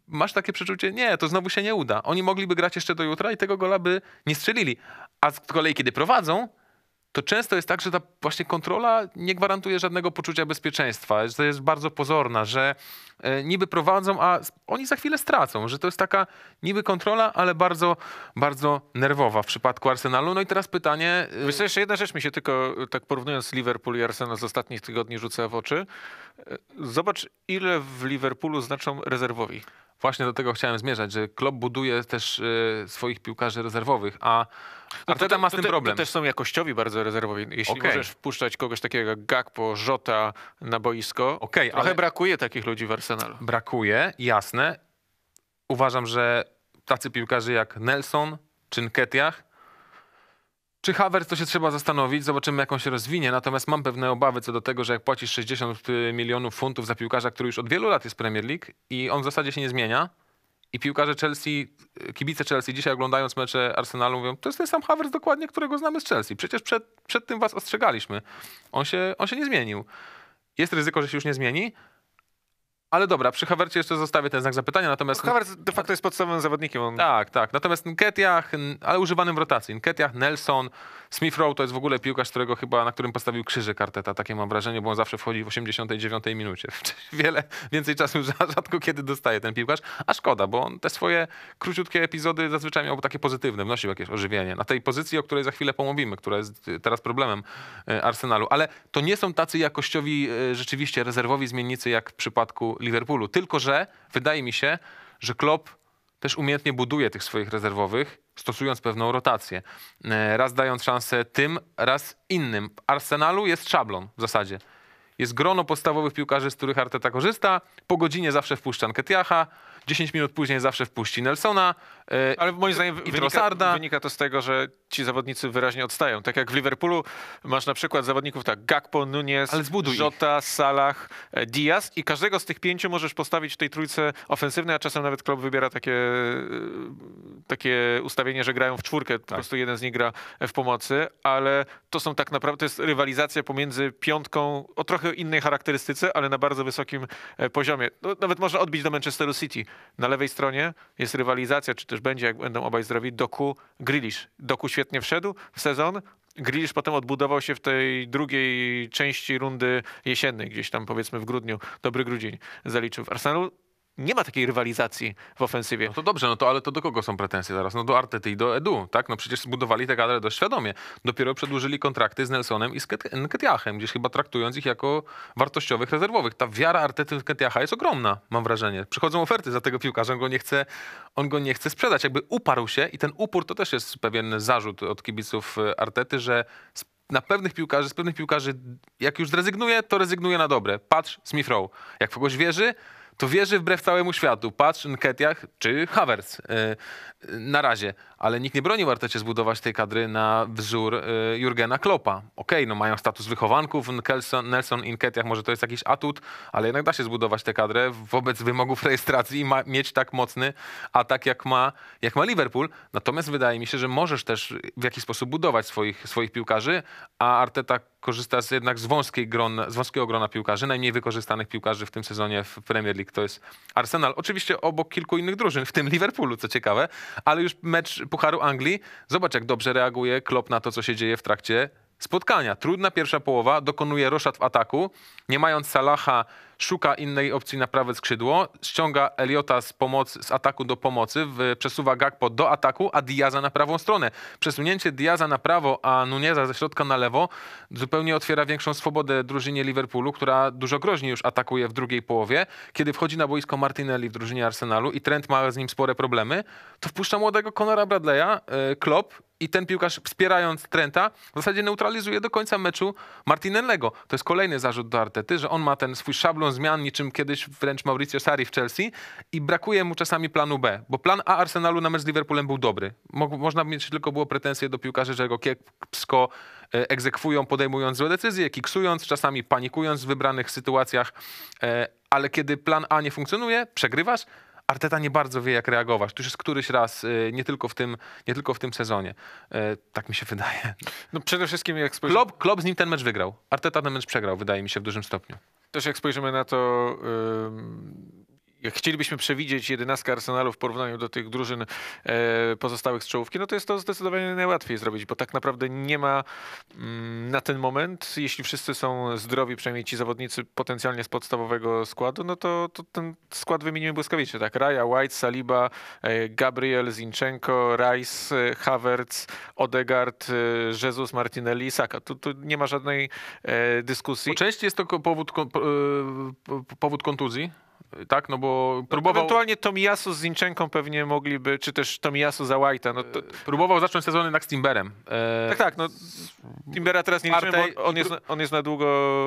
S1: masz takie przeczucie, nie, to znowu się nie uda. Oni mogliby grać jeszcze do jutra i tego gola by nie strzelili. A z kolei, kiedy prowadzą, to często jest tak, że ta właśnie kontrola nie gwarantuje żadnego poczucia bezpieczeństwa, że jest bardzo pozorna, że e, niby prowadzą, a oni za chwilę stracą, że to jest taka niby kontrola, ale bardzo,
S2: bardzo nerwowa w przypadku Arsenalu. No i teraz pytanie... E, Wiesz, jeszcze jedna rzecz mi się tylko, e, tak porównując Liverpool i Arsenal z ostatnich tygodni rzuca w oczy. Zobacz, ile w Liverpoolu znaczą rezerwowi. Właśnie do tego chciałem zmierzać, że klub buduje też y, swoich piłkarzy rezerwowych, a no Arteta to, ma z tym to, problem. To też są jakościowi bardzo rezerwowi. Jeśli okay. możesz wpuszczać kogoś takiego jak Gakpo, Żota na boisko, okay, trochę ale brakuje takich ludzi w Arsenalu.
S1: Brakuje, jasne. Uważam, że tacy piłkarze jak Nelson czy Nketiah czy Havertz to się trzeba zastanowić, zobaczymy jak on się rozwinie, natomiast mam pewne obawy co do tego, że jak płacisz 60 y, milionów funtów za piłkarza, który już od wielu lat jest Premier League i on w zasadzie się nie zmienia i piłkarze Chelsea, y, kibice Chelsea dzisiaj oglądając mecze Arsenalu mówią, to jest ten sam Havertz dokładnie, którego znamy z Chelsea, przecież przed, przed tym was ostrzegaliśmy, on się, on się nie zmienił. Jest ryzyko, że się już nie zmieni, ale dobra, przy Hawercie jeszcze zostawię ten znak zapytania, natomiast... No, Havertz de facto jest podstawowym zawodnikiem. On... Tak, tak. Natomiast Nketiah, ale używanym w rotacji. Nketiah, Nelson, Smith Rowe to jest w ogóle piłkarz, którego chyba, na którym postawił krzyżyk karteta. takie mam wrażenie, bo on zawsze wchodzi w 89 minucie. Wiele, więcej czasu rzadko kiedy dostaje ten piłkarz, a szkoda, bo on te swoje króciutkie epizody zazwyczaj miał takie pozytywne, wnosił jakieś ożywienie. Na tej pozycji, o której za chwilę pomówimy, która jest teraz problemem e, Arsenalu, ale to nie są tacy jakościowi e, rzeczywiście rezerwowi zmiennicy, jak w przypadku Liverpoolu, Tylko, że wydaje mi się, że Klopp też umiejętnie buduje tych swoich rezerwowych, stosując pewną rotację. E, raz dając szansę tym, raz innym. W Arsenalu jest szablon w zasadzie. Jest grono podstawowych piłkarzy, z których Arteta korzysta. Po godzinie
S2: zawsze wpuszcza Ketiacha, 10 minut później zawsze wpuści Nelsona. Yy, Ale moim zdaniem wynika, wynika, to z tego, że ci zawodnicy wyraźnie odstają. Tak jak w Liverpoolu masz na przykład zawodników tak Gakpo, Nunes, Jota, ich. Salah, e, Diaz i każdego z tych pięciu możesz postawić w tej trójce ofensywnej, a czasem nawet klub wybiera takie, e, takie ustawienie, że grają w czwórkę, po tak. prostu jeden z nich gra w pomocy, ale to są tak naprawdę, to jest rywalizacja pomiędzy piątką o trochę innej charakterystyce, ale na bardzo wysokim poziomie. No, nawet można odbić do Manchesteru City, na lewej stronie jest rywalizacja, czy też będzie, jak będą obaj zdrowi, Doku Grilisz. Doku świetnie wszedł w sezon. Grilisz potem odbudował się w tej drugiej części rundy jesiennej, gdzieś tam powiedzmy w grudniu. Dobry grudzień zaliczył w Arsenalu nie ma takiej rywalizacji w ofensywie. No to dobrze, no to ale to do kogo są pretensje teraz? No do Artety
S1: i do Edu, tak? No przecież zbudowali tę kadrę dość świadomie. Dopiero przedłużyli kontrakty z Nelsonem i z Ketiachem, gdzieś chyba traktując ich jako wartościowych rezerwowych. Ta wiara Artety Nketiaha jest ogromna, mam wrażenie. Przychodzą oferty za tego piłkarza, on go nie chce, on go nie chce sprzedać. Jakby uparł się i ten upór to też jest pewien zarzut od kibiców e, Artety, że na pewnych piłkarzy, z pewnych piłkarzy, jak już zrezygnuje, to rezygnuje na dobre. Patrz, Smith Rowe. Jak kogoś wierzy, to wierzy wbrew całemu światu. Patrz, Nketiach czy Havertz y, y, na razie ale nikt nie bronił Artecie zbudować tej kadry na wzór y, Jurgena Kloppa. Okej, okay, no mają status wychowanków, Nelson, Nelson Inketiach, może to jest jakiś atut, ale jednak da się zbudować tę kadrę wobec wymogów rejestracji i ma, mieć tak mocny atak, jak ma, jak ma Liverpool. Natomiast wydaje mi się, że możesz też w jakiś sposób budować swoich, swoich piłkarzy, a Arteta korzysta z, jednak z, wąskiej gron, z wąskiego grona piłkarzy, najmniej wykorzystanych piłkarzy w tym sezonie w Premier League. To jest Arsenal, oczywiście obok kilku innych drużyn, w tym Liverpoolu, co ciekawe, ale już mecz Pucharu Anglii. Zobacz, jak dobrze reaguje Klopp na to, co się dzieje w trakcie spotkania. Trudna pierwsza połowa, dokonuje Roszat w ataku. Nie mając Salaha, szuka innej opcji na prawe skrzydło, ściąga Eliota z, pomocy, z ataku do pomocy, w, przesuwa Gakpo do ataku, a Diaza na prawą stronę. Przesunięcie Diaza na prawo, a Nuneza ze środka na lewo zupełnie otwiera większą swobodę drużynie Liverpoolu, która dużo groźniej już atakuje w drugiej połowie. Kiedy wchodzi na boisko Martinelli w drużynie Arsenalu i Trent ma z nim spore problemy, to wpuszcza młodego Conora Bradley'a, y, Klopp i ten piłkarz wspierając Trenta w zasadzie neutralizuje do końca meczu Martinellego. To jest kolejny zarzut do Artety, że on ma ten swój szablon zmian, niczym kiedyś wręcz Mauricio Sarri w Chelsea i brakuje mu czasami planu B, bo plan A Arsenalu na mecz z Liverpoolem był dobry. Mo- można mieć tylko było pretensje do piłkarzy, że go kiepsko e, egzekwują, podejmując złe decyzje, kiksując, czasami panikując w wybranych sytuacjach, e, ale kiedy plan A nie funkcjonuje, przegrywasz, Arteta nie bardzo wie, jak reagować. To już jest któryś raz, e, nie tylko w tym, nie tylko w tym sezonie. Tak mi się wydaje. No przede wszystkim jak spojrzę... Klopp, Klopp z nim ten mecz wygrał. Arteta ten mecz przegrał, wydaje mi się, w dużym stopniu.
S2: Też jak spojrzymy na to jak chcielibyśmy przewidzieć jedenastkę Arsenalu w porównaniu do tych drużyn e, pozostałych z czołówki, no to jest to zdecydowanie najłatwiej zrobić, bo tak naprawdę nie ma mm, na ten moment, jeśli wszyscy są zdrowi, przynajmniej ci zawodnicy potencjalnie z podstawowego składu, no to, to ten skład wymienimy błyskawicznie, tak? Raja, White, Saliba, e, Gabriel, Zinchenko, Rice, e, Havertz, Odegard, Jesus, Martinelli i Saka. Tu, tu nie ma żadnej dyskusji. Po części jest to powód, powód kontuzji, tak? No bo no, próbował... No, ewentualnie Tomiyasu z Zinczenką pewnie mogliby, czy też Tomiyasu za White'a. No to... E, próbował zacząć sezony jednak z Timberem. E... Tak, tak. No, Timbera teraz nie Partey... on jest, on jest na długo...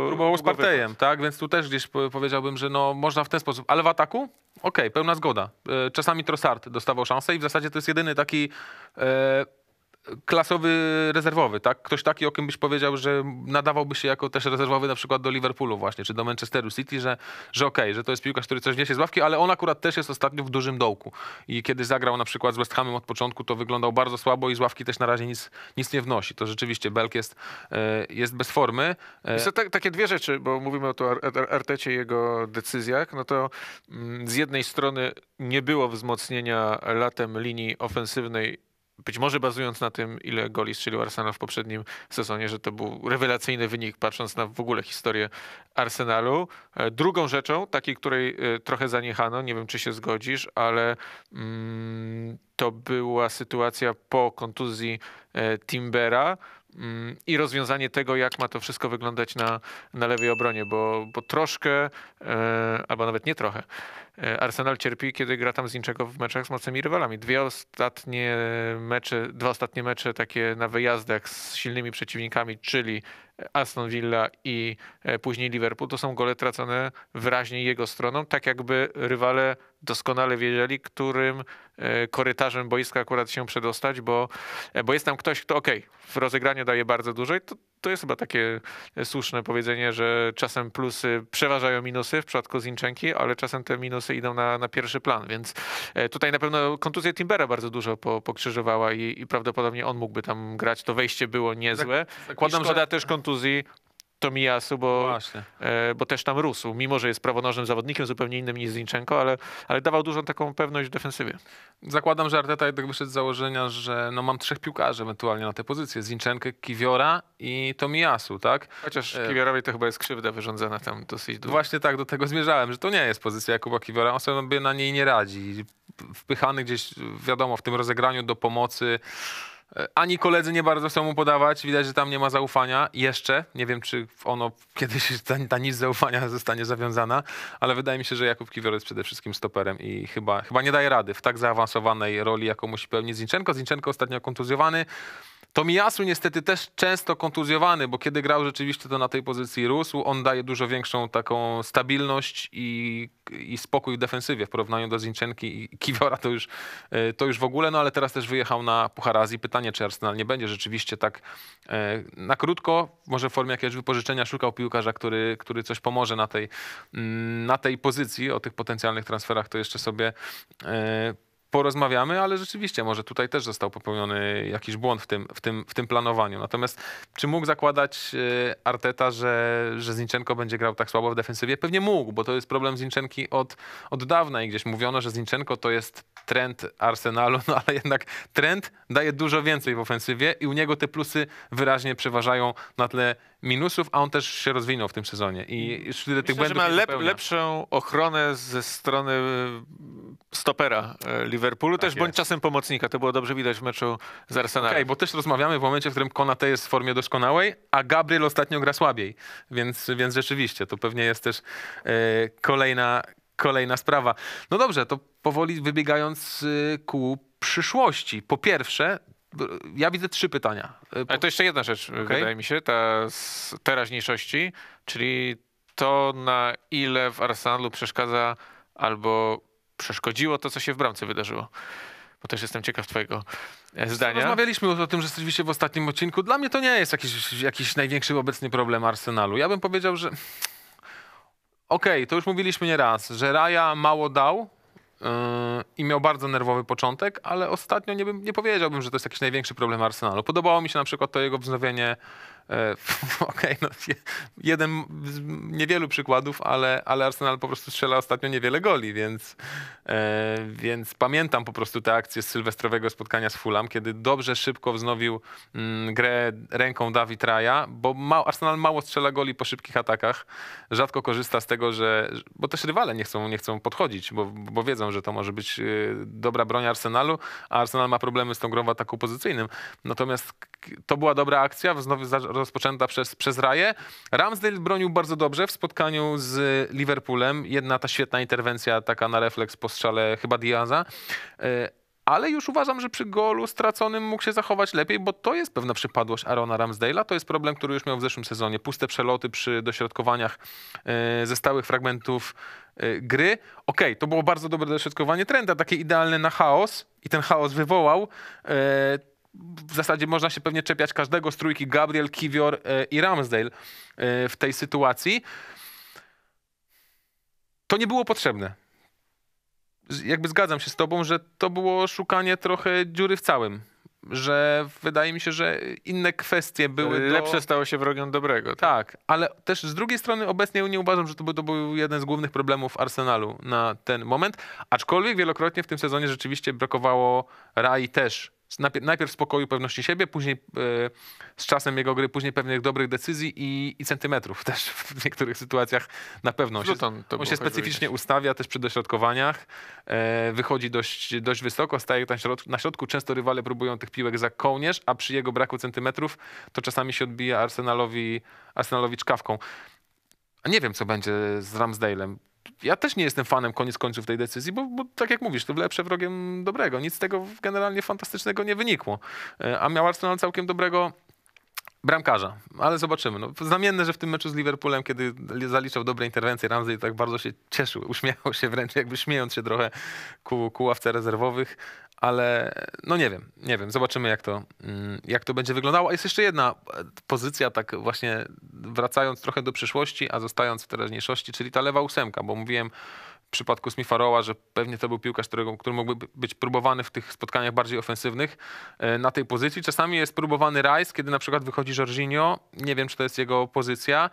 S2: Próbował z Partejem,
S1: tak? Więc tu też gdzieś powiedziałbym, że no, można w ten sposób. Ale w ataku? Okej, okay, pełna zgoda. E, czasami Trossard dostawał szansę i w zasadzie to jest jedyny taki... E klasowy rezerwowy, tak? Ktoś taki, o kim byś powiedział, że nadawałby się jako też rezerwowy na przykład do Liverpoolu właśnie, czy do Manchesteru City, że, że okej, okay, że to jest piłkarz, który coś wniesie z ławki, ale on akurat też jest ostatnio w dużym dołku. I kiedy zagrał na przykład z West Hamem od początku, to wyglądał bardzo słabo i z ławki też na razie nic, nic nie wnosi. To rzeczywiście Belk jest, e, jest bez formy. E, Są
S2: takie dwie rzeczy, bo mówimy o tu Artecie i jego decyzjach, no to mm, z jednej strony nie było wzmocnienia latem linii ofensywnej być może bazując na tym, ile goli strzelił Arsenal w poprzednim sezonie, że to był rewelacyjny wynik, patrząc na w ogóle historię Arsenalu. E, drugą rzeczą, takiej, której e, trochę zaniechano, nie wiem czy się zgodzisz, ale mm, to była sytuacja po kontuzji e, Timbera Mm, i rozwiązanie tego, jak ma to wszystko wyglądać na, na lewej obronie, bo, bo troszkę, e, albo nawet nie trochę, e, Arsenal cierpi, kiedy gra tam z niczego w meczach z mocnymi rywalami. Dwie ostatnie mecze, dwa ostatnie mecze takie na wyjazdach z silnymi przeciwnikami, czyli Aston Villa i e, później Liverpool, to są gole tracone wyraźnie jego stroną, tak jakby rywale doskonale wiedzieli, którym e, korytarzem boiska akurat się przedostać, bo, e, bo jest tam ktoś, kto ok, w rozegraniu daje bardzo dużo i to to jest chyba takie e, słuszne powiedzenie, że czasem plusy przeważają minusy w przypadku Zinczenki, ale czasem te minusy idą na, na pierwszy plan, więc e, tutaj na pewno kontuzja Timbera bardzo dużo po, pokrzyżowała i, i, prawdopodobnie on mógłby tam grać. To wejście było niezłe. Tak, tak szkoda... że da też kontuzji Tomiasu, bo, no e, bo też tam rósł, mimo że jest prawonożnym zawodnikiem, zupełnie innym niż Zinchenko, ale, ale dawał dużą taką pewność w defensywie. Zakładam, że Arteta jednak wyszedł z założenia, że
S1: no mam trzech piłkarzy ewentualnie na tę pozycję, Zinchenko, Kiwiora i Tomiasu, tak? Chociaż
S2: e... Kiwiorowi to chyba jest krzywda wyrządzana tam dosyć dużo.
S1: Właśnie tak, do tego zmierzałem, że to nie jest pozycja Jakuba Kiwiora, on sobie na niej nie radzi. Wpychany gdzieś, wiadomo, w tym rozegraniu do pomocy E, ani koledzy nie bardzo chcą mu podawać, widać, że tam nie ma zaufania jeszcze. Nie wiem, czy ono kiedyś ta, ta nic zaufania zostanie zawiązana, ale wydaje mi się, że Jakub Kiwior jest przede wszystkim stoperem i chyba, chyba nie daje rady w tak zaawansowanej roli, jaką musi pełnić Zinczenko. Zinczenko ostatnio kontuzjowany. Tomiasu niestety też często kontuzjowany, bo kiedy grał rzeczywiście to na tej pozycji rósł, on daje dużo większą taką stabilność i, i spokój w defensywie w porównaniu do Zinczenki i Kiwora to już, e, to już w ogóle, no ale teraz też wyjechał na Puchar Azji. Pytanie, czy Arsenal nie będzie rzeczywiście tak e, na krótko, może w formie jakiegoś wypożyczenia szukał piłkarza, który, który coś pomoże na tej, mm, na tej pozycji. O tych potencjalnych transferach to jeszcze sobie e, porozmawiamy, ale rzeczywiście może tutaj też został popełniony jakiś błąd w tym, w tym, w tym planowaniu. Natomiast czy mógł zakładać e, Arteta, że, że Zinchenko będzie grał tak słabo w defensywie? Pewnie mógł, bo to jest problem Zinchenki od, od dawna i gdzieś mówiono, że Zinchenko to jest trend Arsenalu, no ale jednak trend daje dużo więcej w ofensywie i u niego te plusy wyraźnie przeważają na tle minusów, a on
S2: też się rozwinął w tym sezonie. I mm. wtedy tych błędów że ma lep, lepszą ochronę ze strony e, stopera e, Liverpoolu, tak też jest. bądź czasem pomocnika. To było dobrze widać w meczu z Arsenalem. Okej, okay, bo też rozmawiamy w momencie, w którym Konate jest w formie doskonałej, a Gabriel ostatnio gra słabiej.
S1: Więc, więc rzeczywiście, to pewnie jest też e, kolejna, kolejna sprawa. No dobrze, to powoli wybiegając ku przyszłości. Po pierwsze, ja widzę trzy pytania.
S2: Y, Ale to jeszcze jedna rzecz, okay. wydaje mi się, ta z teraźniejszości, czyli to, na ile w Arsenalu przeszkadza albo przeszkodziło to, co się w bramce wydarzyło. Bo też jestem ciekaw twojego e, zdania. Rozmawialiśmy
S1: o tym że rzeczywiście w ostatnim odcinku. Dla mnie to nie jest jakiś, jakiś największy obecny problem Arsenalu. Ja bym powiedział, że okej, okay, to już mówiliśmy nie raz, że Raja mało dał, i miał bardzo nerwowy początek, ale ostatnio nie, bym, nie powiedziałbym, że to jest jakiś największy problem Arsenalu. Podobało mi się na przykład to jego wznowienie E, okej, okay, no, jeden z niewielu przykładów, ale, ale Arsenal po prostu strzela ostatnio niewiele goli, więc, e, więc pamiętam po prostu te akcje z sylwestrowego spotkania z Fulham, kiedy dobrze szybko wznowił mm, grę ręką Dawid Raja, bo ma, Arsenal mało strzela goli po szybkich atakach, rzadko korzysta z tego, że, bo też rywale nie chcą, nie chcą podchodzić, bo, bo wiedzą, że to może być e, dobra broń Arsenalu, a Arsenal ma problemy z tą grą w ataku pozycyjnym. Natomiast to była dobra akcja, wznowił rozpoczęta przez, przez Raję. Ramsdale bronił bardzo dobrze w spotkaniu z Liverpoolem. Jedna ta świetna interwencja, taka na refleks po strzale chyba Diaza e, ale już uważam, że przy golu straconym mógł się zachować lepiej, bo to jest pewna przypadłość Arona Ramsdale'a. To jest problem, który już miał w zeszłym sezonie. Puste przeloty przy dośrodkowaniach e, ze stałych fragmentów e, gry. ok, to było bardzo dobre dośrodkowanie trenda, takie idealne na chaos i ten chaos wywołał w zasadzie można się pewnie czepiać każdego z trójki Gabriel, Kiwior e, i Ramsdale e, w tej sytuacji. To nie było potrzebne. Jakby zgadzam się z tobą, że to było szukanie trochę dziury w całym że wydaje mi się, że inne kwestie były. Lepsze do... stało się wrogiem dobrego. Tak. tak. ale też z drugiej strony obecnie nie uważam, że to, to był jeden z głównych problemów Arsenalu na ten moment. Aczkolwiek wielokrotnie w tym sezonie rzeczywiście brakowało Rai też Najpierw, najpierw spokoju, pewności siebie, później e, z czasem jego gry, później pewnych dobrych decyzji i, i centymetrów też w niektórych sytuacjach na pewno. Zluton, on no się, on się specyficznie ustawia też przy dośrodkowaniach, e, wychodzi dość, dość wysoko, staje na środku, na środku. Często rywale próbują tych piłek za kołnierz, a przy jego braku centymetrów to czasami się odbija Arsenalowi, Arsenalowi czkawką. nie wiem, co będzie z Ramsdalem ja też nie jestem fanem koniec końców tej decyzji, bo, bo tak jak mówisz, to lepsze wrogiem dobrego. Nic z tego generalnie fantastycznego nie wynikło. E, a miał Arsenal całkiem dobrego bramkarza, ale zobaczymy. No, znamienne, że w tym meczu z Liverpoolem, kiedy zaliczał dobre interwencje, Ramsey tak bardzo się cieszył, uśmiechał się wręcz, jakby śmiejąc się trochę ku, ku ławce rezerwowych, ale no nie wiem, nie wiem, zobaczymy jak to, mm, jak to będzie wyglądało. A jest jeszcze jedna e, pozycja, tak właśnie wracając trochę do przyszłości, a zostając w teraźniejszości, czyli ta lewa ósemka, bo mówiłem w przypadku Smitharowa, że pewnie to był piłkarz, którego, który mógłby być próbowany w tych spotkaniach bardziej ofensywnych e, na tej pozycji. Czasami jest próbowany Rice, kiedy na przykład wychodzi Jorginho, nie wiem czy to jest jego pozycja,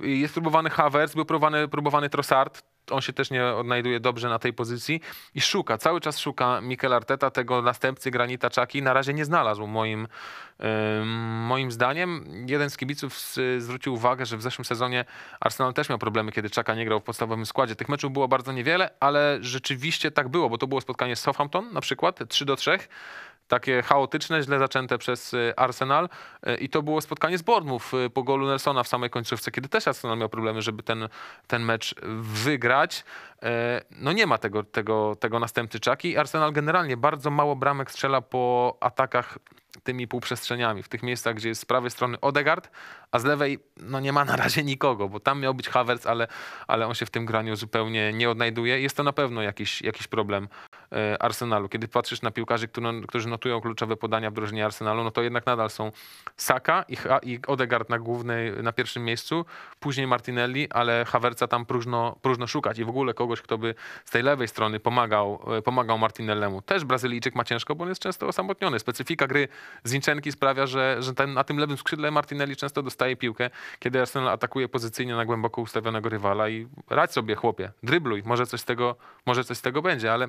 S1: jest próbowany Havertz, był próbowany, próbowany Trossard, on się też nie odnajduje dobrze na tej pozycji i szuka, cały czas szuka Mikel Arteta, tego następcy Granita Czaki. Na razie nie znalazł moim, moim zdaniem. Jeden z kibiców zwrócił uwagę, że w zeszłym sezonie Arsenal też miał problemy, kiedy Czaka nie grał w podstawowym składzie. Tych meczów było bardzo niewiele, ale rzeczywiście tak było, bo to było spotkanie z Southampton na przykład, 3 do 3 takie chaotyczne, źle zaczęte przez y, Arsenal y, i to było spotkanie z Bournemouth y, po golu Nelsona w samej końcówce, kiedy też Arsenal miał problemy, żeby ten, ten mecz wygrać. E, no nie ma tego, tego, tego następcy Czaki. Arsenal generalnie bardzo mało bramek strzela po atakach tymi półprzestrzeniami, w tych miejscach, gdzie jest z prawej strony Odegard, a z lewej no nie ma na razie nikogo, bo tam miał być Havertz, ale, ale on się w tym graniu zupełnie nie odnajduje. Jest to na pewno jakiś, jakiś problem e, Arsenalu. Kiedy patrzysz na piłkarzy, którzy notują kluczowe podania w drużynie Arsenalu, no to jednak nadal są Saka i, i Odegard na głównej, na pierwszym miejscu, później Martinelli, ale Havertza tam próżno, próżno szukać i w ogóle kogoś kogoś, kto by z tej lewej strony pomagał, e, pomagał Martinellemu. Też Brazylijczyk ma ciężko, bo on jest często osamotniony. Specyfika gry Zinczenki sprawia, że, że ten, na tym lewym skrzydle Martinelli często dostaje piłkę, kiedy Arsenal atakuje pozycyjnie na głęboko ustawionego rywala i radź sobie chłopie, drybluj, może coś z tego, może coś z tego będzie, ale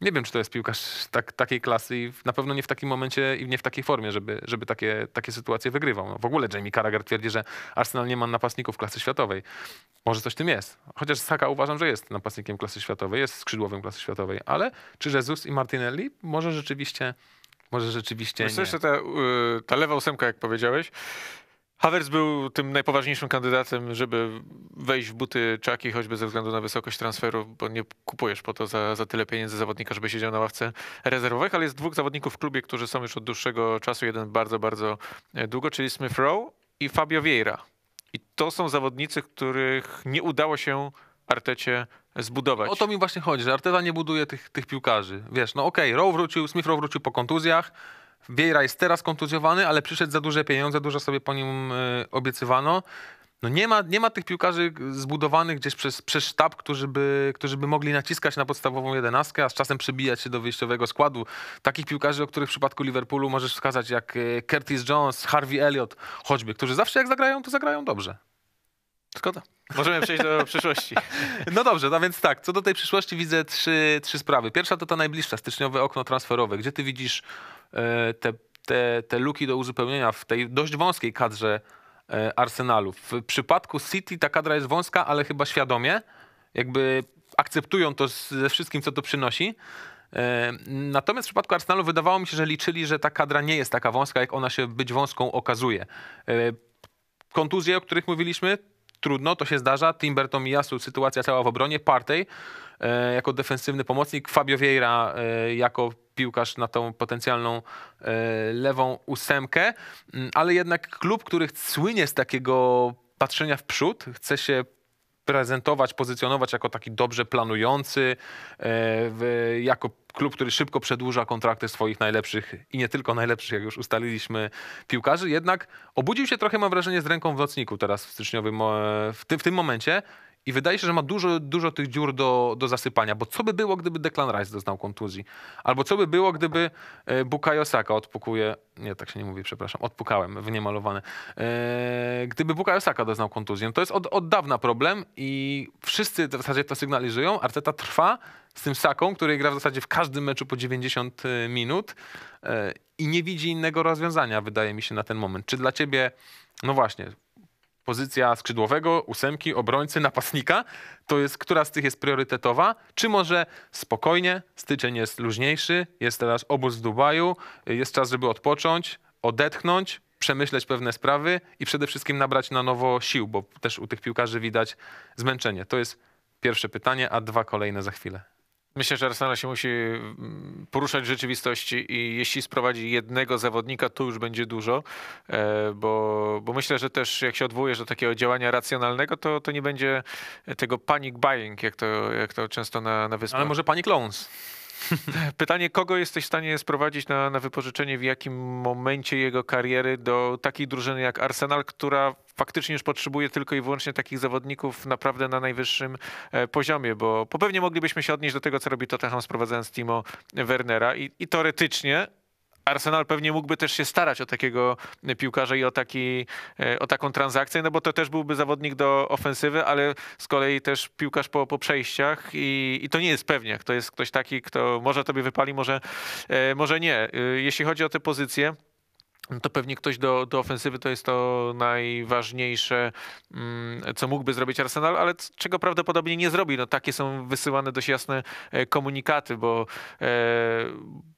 S1: nie wiem, czy to jest piłkarz tak, takiej klasy i na pewno nie w takim momencie i nie w takiej formie, żeby, żeby takie, takie sytuacje wygrywał. No, w ogóle Jamie Carragher twierdzi, że Arsenal nie ma napastników klasy światowej. Może coś tym jest. Chociaż Saka uważam, że jest napastnikiem klasy światowej, jest skrzydłowym klasy światowej, ale czy Jezus i Martinelli może rzeczywiście może rzeczywiście Myślę, nie. że
S2: ta, y, ta lewa ósemka, jak powiedziałeś, Havertz był tym najpoważniejszym kandydatem, żeby wejść w buty czaki, choćby ze względu na wysokość transferu, bo nie kupujesz po to za, za tyle pieniędzy zawodnika, żeby siedział na ławce rezerwowych, ale jest dwóch zawodników w klubie, którzy są już od dłuższego czasu, jeden bardzo, bardzo e, długo, czyli Smith Rowe i Fabio Vieira. I to są zawodnicy, których nie udało się Artecie zbudować. O to
S1: mi właśnie chodzi, że Arteta nie buduje tych, tych piłkarzy. Wiesz, no okej, okay, Rowe wrócił, Smith Rowe wrócił po kontuzjach, Wiejra jest teraz kontuzjowany, ale przyszedł za duże pieniądze, dużo sobie po nim e, obiecywano. No nie, ma, nie ma tych piłkarzy zbudowanych gdzieś przez, przez sztab, którzy by, którzy by mogli naciskać na podstawową jedenastkę, a z czasem przybijać się do wyjściowego składu. Takich piłkarzy, o których w przypadku Liverpoolu możesz wskazać, jak e, Curtis Jones, Harvey Elliott choćby, którzy zawsze jak zagrają, to zagrają dobrze. Szkoda. Możemy
S2: przejść do przyszłości.
S1: No dobrze, no więc tak, co do tej przyszłości widzę trzy, trzy sprawy. Pierwsza to ta najbliższa, styczniowe okno transferowe. Gdzie ty widzisz e, te, te, te luki do uzupełnienia w tej dość wąskiej kadrze e, Arsenalu? W przypadku City ta kadra jest wąska, ale chyba świadomie, jakby akceptują to ze wszystkim, co to przynosi. E, natomiast w przypadku Arsenalu wydawało mi się, że liczyli, że ta kadra nie jest taka wąska, jak ona się być wąską okazuje. Kontuzje, o których mówiliśmy, trudno, to się zdarza. Timberton Miasu, sytuacja cała w obronie. Partey e, jako defensywny pomocnik, Fabio Vieira e, jako piłkarz na tą potencjalną e, lewą ósemkę, mm, ale jednak klub, który słynie z takiego patrzenia w przód, chce się prezentować, pozycjonować jako taki dobrze planujący, e, jako klub, który szybko przedłuża kontrakty swoich najlepszych i nie tylko najlepszych, jak już ustaliliśmy, piłkarzy. Jednak obudził się trochę, mam wrażenie, z ręką w nocniku teraz w styczniowym, e, w, w tym momencie. I wydaje się, że ma dużo, dużo tych dziur do, do zasypania, bo co by było, gdyby Declan Rice doznał kontuzji? Albo co by było, gdyby e, Bukayo Saka odpukuje, nie, tak się nie mówi, przepraszam, odpukałem w niemalowane. Gdyby Bukayo Saka doznał kontuzji, no to jest od, od dawna problem i wszyscy w zasadzie to sygnalizują, Arteta trwa z tym Saką, który gra w zasadzie w każdym meczu po 90 e, minut e, i nie widzi innego rozwiązania, wydaje mi się, na ten moment. Czy dla ciebie, no właśnie, pozycja skrzydłowego, ósemki, obrońcy, napastnika, to jest, która z tych jest priorytetowa, czy może spokojnie, styczeń jest luźniejszy, jest teraz obóz w Dubaju, jest czas, żeby odpocząć, odetchnąć, przemyśleć pewne sprawy i przede wszystkim nabrać na nowo sił, bo też u tych piłkarzy widać zmęczenie. To jest pierwsze pytanie, a dwa kolejne za chwilę.
S2: Myślę, że Arsenal się musi mm, poruszać rzeczywistości i jeśli sprowadzi jednego zawodnika, to już będzie dużo, e, bo myślę, że też jak się odwołujesz do takiego działania racjonalnego, to, to nie będzie tego panic buying, jak to, jak to często na, na wyspach. Ale może panic loans. Pytanie, kogo jesteś w stanie sprowadzić na, na wypożyczenie, w jakim momencie jego kariery do takiej drużyny jak Arsenal, która faktycznie już potrzebuje tylko i wyłącznie takich zawodników naprawdę na najwyższym e, poziomie, bo pewnie moglibyśmy się odnieść do tego, co robi Tottenham sprowadzając Timo Wernera i, i teoretycznie Arsenal pewnie mógłby też się starać o takiego piłkarza i o, taki, e, o taką transakcję, no bo to też byłby zawodnik do ofensywy, ale z kolei też piłkarz po, po przejściach i, i to nie jest pewnie, To jest ktoś taki, kto może tobie wypali, może, e, może nie. E, jeśli chodzi o te pozycje, no to pewnie ktoś do, do ofensywy to jest to najważniejsze, mm, co mógłby zrobić Arsenal, ale czego prawdopodobnie nie zrobi. No takie są wysyłane dość jasne e, komunikaty, bo, e,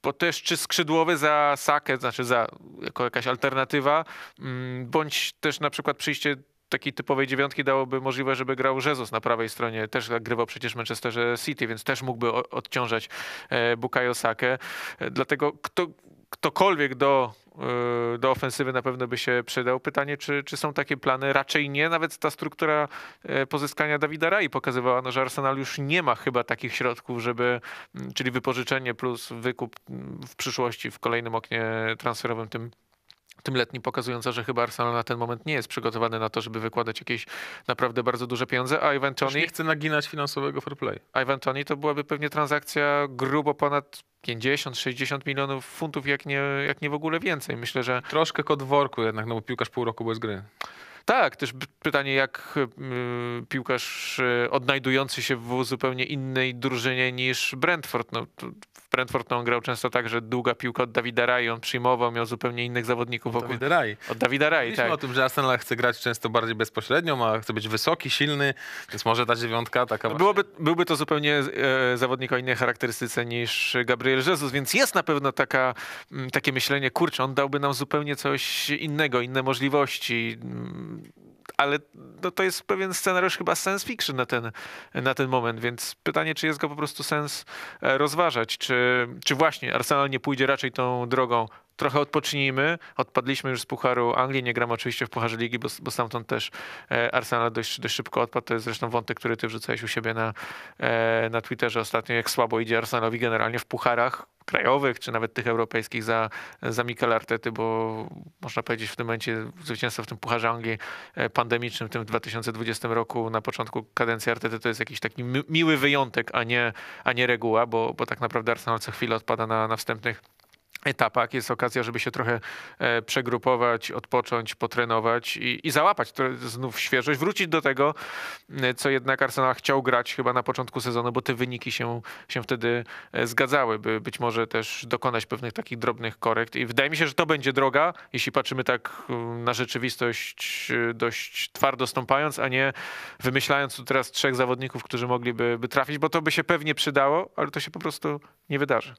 S2: bo też czy skrzydłowy za Sakę, znaczy za jako jakaś alternatywa, mm, bądź też na przykład przyjście takiej typowej dziewiątki dałoby możliwe, żeby grał Jezus na prawej stronie. Też grywał przecież Manchester City, więc też mógłby odciążać e, Bukayo Sakę. Dlatego kto, ktokolwiek do Y, do ofensywy na pewno by się przydał. Pytanie, czy, czy są takie plany? Raczej nie. Nawet ta struktura y, pozyskania Dawida Rai pokazywała, no, że Arsenal już nie ma chyba takich środków, żeby, mm, czyli wypożyczenie plus wykup mm, w przyszłości, w kolejnym oknie transferowym tym tym letnim, pokazująca, że chyba Arsenal na ten moment nie jest przygotowany na to, żeby wykładać jakieś naprawdę bardzo duże pieniądze, a Ivan Toni... nie chce naginać finansowego fair play. Ivan Toni to byłaby pewnie transakcja grubo ponad 50-60 milionów funtów, jak nie, jak nie w ogóle więcej. Myślę, że... Troszkę kod worku jednak, no bo piłkarz pół roku bez gry. Tak, też pytanie, jak y, piłkarz y, odnajdujący się w zupełnie innej drużynie niż Brentford. No, w Brentford no, on grał często tak, że długa piłka od Dawida Rai, on przyjmował, miał zupełnie innych zawodników wokół. Dawida Od Dawida Rai, tak. o tym, że Arsenal chce grać często bardziej bezpośrednio,
S1: ma chce być wysoki, silny, więc może ta dziewiątka taka... No, byłoby,
S2: byłby to zupełnie e, zawodnik o innej charakterystyce niż Gabriel Jesus, więc jest na pewno taka, takie myślenie, kurczę, on dałby nam zupełnie coś innego, inne możliwości, ale no, to jest pewien scenariusz chyba science fiction na ten, na ten moment, więc pytanie, czy jest go po prostu sens e, rozważać, czy, czy właśnie Arsenal nie pójdzie raczej tą drogą trochę odpocznijmy. Odpadliśmy już z Pucharu Anglii, nie gramy oczywiście w Pucharze Ligi, bo, bo stamtąd też e, Arsenal dość, dość szybko odpadł. To jest zresztą wątek, który ty wrzucałeś u siebie na, e, na Twitterze ostatnio, jak słabo idzie Arsenalowi generalnie w Pucharach, krajowych, czy nawet tych europejskich za, za Mikel Artety, bo można powiedzieć w tym momencie zwycięstwo w tym Pucharze Anglii e, pandemicznym, tym w 2020 roku na początku kadencji Artety to jest jakiś taki miły wyjątek, a nie, a nie reguła, bo, bo tak naprawdę Arsenal co chwilę odpada na, na wstępnych etapach jest okazja, żeby się trochę e, przegrupować, odpocząć, potrenować i, i załapać znów świeżość, wrócić do tego, e, co jednak Arsenal chciał grać chyba na początku sezonu, bo te wyniki się, się wtedy e, zgadzały, by być może też dokonać pewnych takich drobnych korekt i wydaje mi się, że to będzie droga, jeśli patrzymy tak na rzeczywistość dość twardo stąpając, a nie wymyślając tu teraz trzech zawodników, którzy mogliby trafić, bo to by się pewnie przydało, ale to się po prostu nie wydarzy.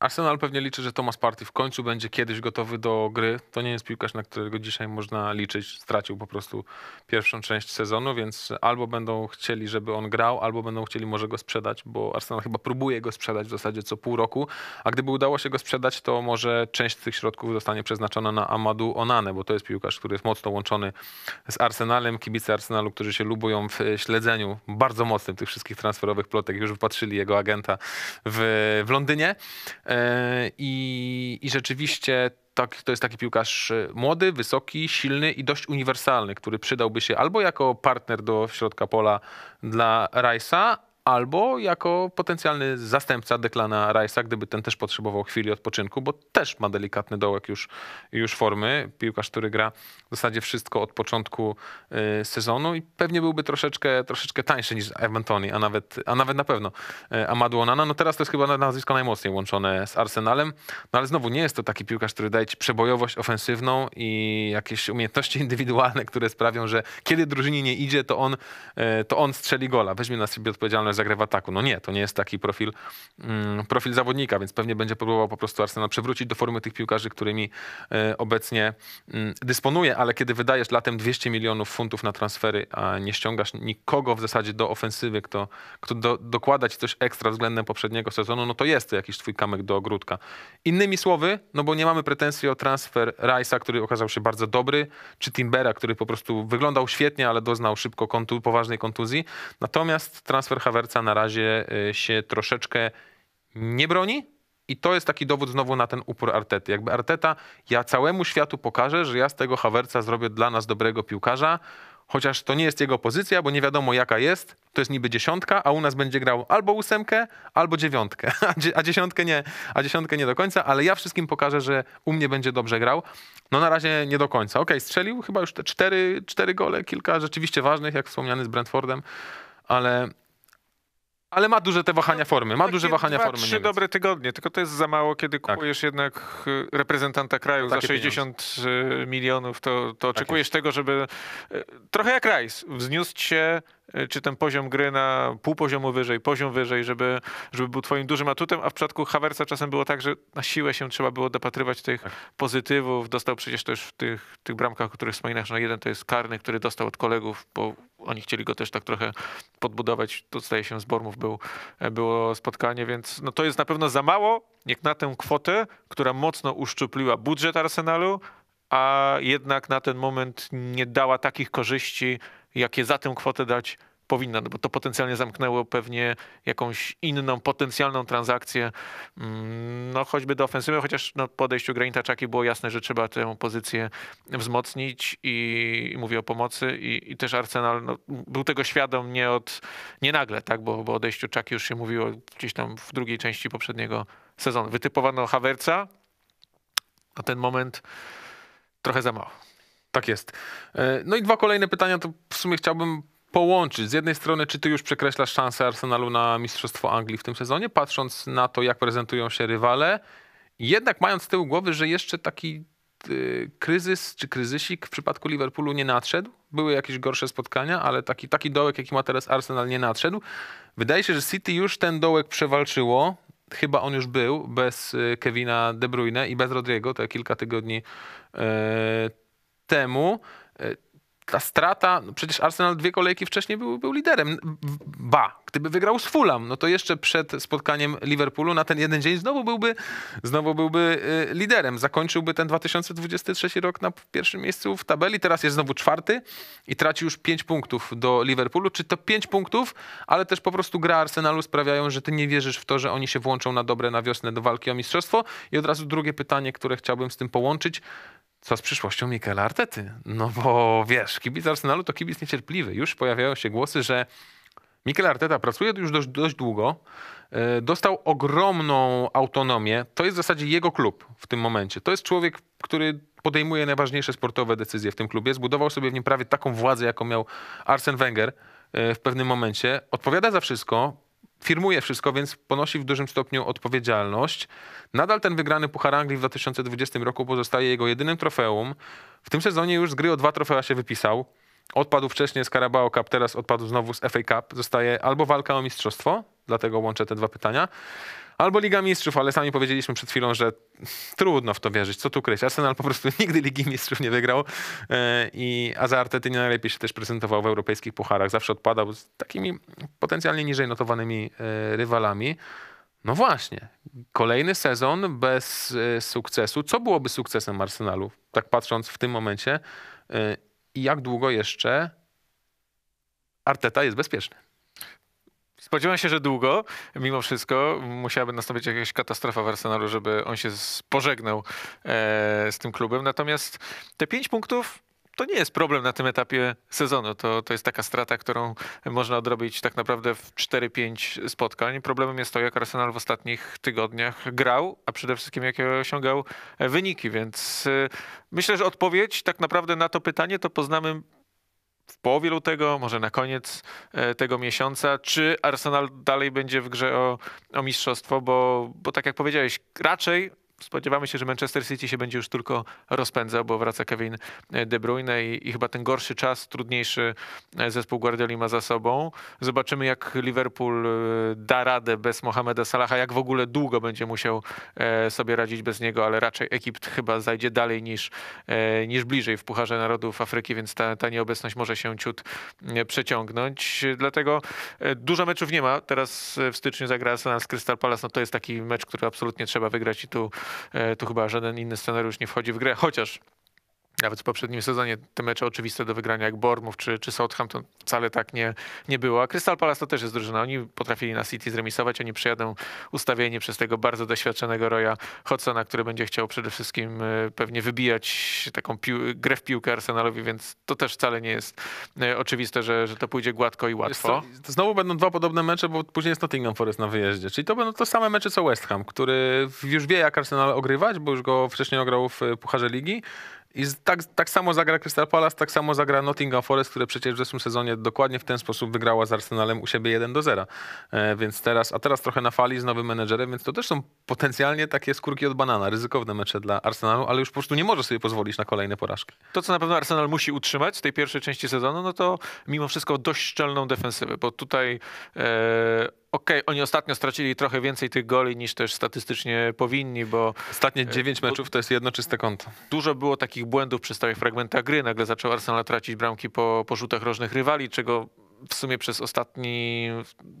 S2: Arsenal pewnie liczy, że Thomas Party w końcu będzie kiedyś
S1: gotowy do gry. To nie jest piłkarz, na którego dzisiaj można liczyć. Stracił po prostu pierwszą część sezonu, więc albo będą chcieli, żeby on grał, albo będą chcieli może go sprzedać, bo Arsenal chyba próbuje go sprzedać w zasadzie co pół roku. A gdyby udało się go sprzedać, to może część tych środków zostanie przeznaczona na Amadu Onanę, bo to jest piłkarz, który jest mocno łączony z Arsenalem. Kibice Arsenalu, którzy się lubują w śledzeniu bardzo mocnym tych wszystkich transferowych plotek, już wypatrzyli jego agenta w, w Londynie. E, I, i rzeczywiście tak, to jest taki piłkarz e, młody, wysoki, silny i dość uniwersalny, który przydałby się albo jako partner do środka pola dla Rajsa, albo jako potencjalny zastępca Deklana Rice'a, gdyby ten też potrzebował chwili odpoczynku, bo też ma delikatny dołek już, już formy. Piłkarz, który gra w zasadzie wszystko od początku y, sezonu i pewnie byłby troszeczkę, troszeczkę tańszy niż Evan Tony, a nawet, a nawet na pewno y, Amadou Onana. No teraz to jest chyba nazwisko najmocniej łączone z Arsenalem, no ale znowu nie jest to taki piłkarz, który daje ci przebojowość ofensywną i jakieś umiejętności indywidualne, które sprawią, że kiedy drużynie nie idzie, to on, y, to on strzeli gola, weźmie na siebie odpowiedzialność zagra w ataku. No nie, to nie jest taki profil, mm, profil zawodnika, więc pewnie będzie próbował po prostu Arsenal przywrócić do formy tych piłkarzy, którymi e, obecnie mm, dysponuje, ale kiedy wydajesz latem 200 milionów funtów na transfery, a nie ściągasz nikogo w zasadzie do ofensywy, kto, kto do, dokłada ci coś ekstra względem poprzedniego sezonu, no to jest to jakiś twój kamek do ogródka. Innymi słowy, no bo nie mamy pretensji o transfer Rice'a, który okazał się bardzo dobry, czy Timbera, który po prostu wyglądał świetnie, ale doznał szybko kontu, poważnej kontuzji. Natomiast transfer Havertz serca na razie y, się troszeczkę nie broni. I to jest taki dowód znowu na ten upór Artety. Jakby Arteta, ja całemu światu pokażę, że ja z tego Hawerca zrobię dla nas dobrego piłkarza, chociaż to nie jest jego pozycja, bo nie wiadomo jaka jest. To jest niby dziesiątka, a u nas będzie grał albo ósemkę, albo dziewiątkę, a, dziesiątkę nie, a dziesiątkę nie do końca, ale ja wszystkim pokażę, że u mnie będzie dobrze grał. No na razie nie do końca. Okej, okay, strzelił chyba już te cztery, cztery gole, kilka rzeczywiście ważnych, jak wspomniany z Brentfordem, ale, ale ma duże te wahania no, formy,
S2: ma duże wahania dwa, formy. Trzy dobre tygodnie, tylko to jest za mało, kiedy tak. kupujesz tak. jednak y, reprezentanta kraju Takie za 60 pieniądze. Y, milionów, to, to oczekujesz tego, żeby y, trochę jak Rajs, wzniósł się czy ten poziom gry na pół poziomu wyżej, poziom wyżej, żeby, żeby był twoim dużym atutem, a w przypadku Hawerca czasem było tak, że na siłę się trzeba było dopatrywać tych tak. pozytywów. Dostał przecież też w tych, tych bramkach, o których wspominasz, na no jeden to jest karny, który dostał od kolegów po oni chcieli go też tak trochę podbudować. To zdaje się z Bormów był, e, było spotkanie, więc no to jest na pewno za mało, jak na tę kwotę, która mocno uszczupliła budżet Arsenalu, a jednak na ten moment nie dała takich korzyści, jakie za tę kwotę dać powinna, no bo to potencjalnie zamknęło pewnie jakąś inną potencjalną transakcję, mm, no choćby do ofensywy, chociaż no, po odejściu Granita Czaki było jasne, że trzeba tę pozycję wzmocnić i, i mówię o pomocy i, i też Arsenal no, był tego świadom nie, od, nie nagle, tak, bo, bo odejściu Czaki już się mówiło gdzieś tam w drugiej części poprzedniego sezonu. Wytypowano Hawerca, a ten moment trochę za mało. Tak jest. E, no i dwa kolejne pytania, to w
S1: sumie chciałbym połączyć? Z jednej strony, czy ty już przekreślasz szansę Arsenalu na Mistrzostwo Anglii w tym sezonie, patrząc na to, jak prezentują się rywale, jednak mając z tyłu głowy, że jeszcze taki y, kryzys czy kryzysik w przypadku Liverpoolu nie nadszedł. Były jakieś gorsze spotkania, ale taki, taki dołek, jaki ma teraz Arsenal, nie nadszedł. Wydaje się, że City już ten dołek przewalczyło. Chyba on już był bez y, Kevina De Bruyne i bez Rodriego, to kilka tygodni y, temu. Y, ta strata, no przecież Arsenal dwie kolejki wcześniej był, był liderem. Ba, gdyby wygrał z Fulham, no to jeszcze przed spotkaniem Liverpoolu na ten jeden dzień znowu byłby, znowu byłby y, liderem. Zakończyłby ten 2023 rok na pierwszym miejscu w tabeli, teraz jest znowu czwarty i traci już pięć punktów do Liverpoolu. Czy to pięć punktów, ale też po prostu gra Arsenalu sprawiają, że ty nie wierzysz w to, że oni się włączą na dobre na wiosnę do walki o mistrzostwo? I od razu drugie pytanie, które chciałbym z tym połączyć co z przyszłością Mikela Artety? No bo wiesz, kibic Arsenalu to kibic niecierpliwy. Już pojawiają się głosy, że Mikel Arteta pracuje już dość, dość długo. E, dostał ogromną autonomię. To jest w zasadzie jego klub w tym momencie. To jest człowiek, który podejmuje najważniejsze sportowe decyzje w tym klubie. Zbudował sobie w nim prawie taką władzę, jaką miał Arsen Wenger e, w pewnym momencie. Odpowiada za wszystko, firmuje wszystko, więc ponosi w dużym stopniu odpowiedzialność. Nadal ten wygrany Puchar Anglii w 2020 roku pozostaje jego jedynym trofeum. W tym sezonie już z gry o dwa trofea się wypisał. Odpadł wcześniej z Carabao Cup, teraz odpadł znowu z FA Cup. Zostaje albo walka o mistrzostwo, dlatego łączę te dwa pytania, Albo Liga Mistrzów, ale sami powiedzieliśmy przed chwilą, że trudno w to wierzyć, co tu kryć. Arsenal po prostu nigdy Ligi Mistrzów nie wygrał, e, i, a za Artety nie najlepiej się też prezentował w europejskich pucharach. Zawsze odpadał z takimi potencjalnie niżej notowanymi e, rywalami. No właśnie, kolejny sezon bez e, sukcesu. Co byłoby sukcesem Arsenalu, tak patrząc w tym momencie? I jak długo jeszcze
S2: Arteta jest bezpieczny? Spodziewam się, że długo. Mimo wszystko musiałaby nastąpić jakaś katastrofa w Arsenalu, żeby on się pożegnał e, z tym klubem. Natomiast te pięć punktów to nie jest problem na tym etapie sezonu. To, to jest taka strata, którą można odrobić tak naprawdę w 4-5 spotkań. Problemem jest to, jak Arsenal w ostatnich tygodniach grał, a przede wszystkim jakie osiągał wyniki. Więc e, myślę, że odpowiedź tak naprawdę na to pytanie to poznamy w połowie lutego, może na koniec e, tego miesiąca, czy Arsenal dalej będzie w grze o, o mistrzostwo, bo, bo tak jak powiedziałeś, raczej spodziewamy się, że Manchester City się będzie już tylko rozpędzał, bo wraca Kevin e, De Bruyne i, i chyba ten gorszy czas, trudniejszy e, zespół Guardioli ma za sobą. Zobaczymy, jak Liverpool e, da radę bez Mohameda Salaha, jak w ogóle długo będzie musiał sobie radzić bez niego, ale raczej Egipt chyba zajdzie dalej niż, niż bliżej w Pucharze Narodów Afryki, więc ta, ta nieobecność może się ciut przeciągnąć. Dlatego dużo meczów nie ma. Teraz w styczniu zagra Arsenal z Crystal Palace. No to jest taki mecz, który absolutnie trzeba wygrać i tu E, tu chyba żaden inny scenariusz nie wchodzi w grę, chociaż nawet w poprzednim sezonie te mecze oczywiste do wygrania jak Bormów czy, czy Southampton wcale tak nie, nie było. A Crystal Palace to też jest drużyna. Oni potrafili na City zremisować, oni przyjadą ustawieni przez tego bardzo doświadczonego Roya Hodsona, który będzie chciał przede wszystkim e, pewnie wybijać taką grę w piłkę Arsenalowi, więc to też wcale nie jest e, oczywiste, że, że to pójdzie gładko i łatwo.
S1: To, znowu będą dwa podobne mecze, bo później jest Nottingham Forest na wyjeździe. Czyli to będą to same mecze co West Ham, który już wie jak Arsenal ogrywać, bo już go wcześniej ograł w e, Pucharze Ligi. I tak, tak samo zagra Crystal Palace, tak samo zagra Nottingham Forest, które przecież w zeszłym sezonie dokładnie w ten sposób wygrała z Arsenalem u siebie 1 do 0. E, więc teraz, a teraz trochę na fali z nowym menedżerem, więc to też są potencjalnie takie skórki od banana, ryzykowne mecze dla Arsenalu, ale już po prostu nie może sobie pozwolić na kolejne porażki.
S2: To, co na pewno Arsenal musi utrzymać z tej pierwszej części sezonu, no to mimo wszystko dość szczelną defensywę, bo tutaj... E okej, okay, oni ostatnio stracili trochę więcej tych goli niż też statystycznie powinni, bo... Ostatnie e, dziewięć meczów to jest jedno czyste konto. Dużo było takich błędów przy stałych fragmentach gry. Nagle zaczął Arsenal tracić bramki po, po rzutach różnych rywali, czego w sumie przez ostatni,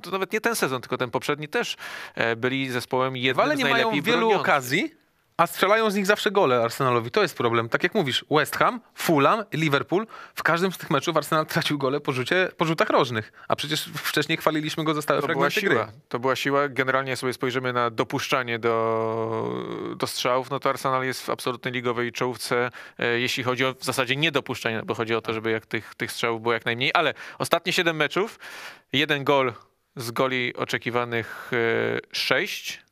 S2: to nawet nie ten sezon, tylko ten poprzedni też e, byli zespołem jednym Ale nie mają wielu okazji, a strzelają z nich zawsze gole Arsenalowi.
S1: To jest problem. Tak jak mówisz, West Ham, Fulham, Liverpool. W każdym z tych meczów Arsenal tracił gole po, rzucie, po rzutach rożnych. A przecież wcześniej chwaliliśmy go za stałe to fragmenty była siła. Gry.
S2: To była siła. Generalnie sobie spojrzymy na dopuszczanie do, do strzałów. No to Arsenal jest w absolutnej ligowej czołówce, e, jeśli chodzi o w zasadzie niedopuszczanie, bo chodzi o to, żeby jak tych, tych strzałów było jak najmniej. Ale ostatnie 7 meczów, jeden gol z goli oczekiwanych 6 e,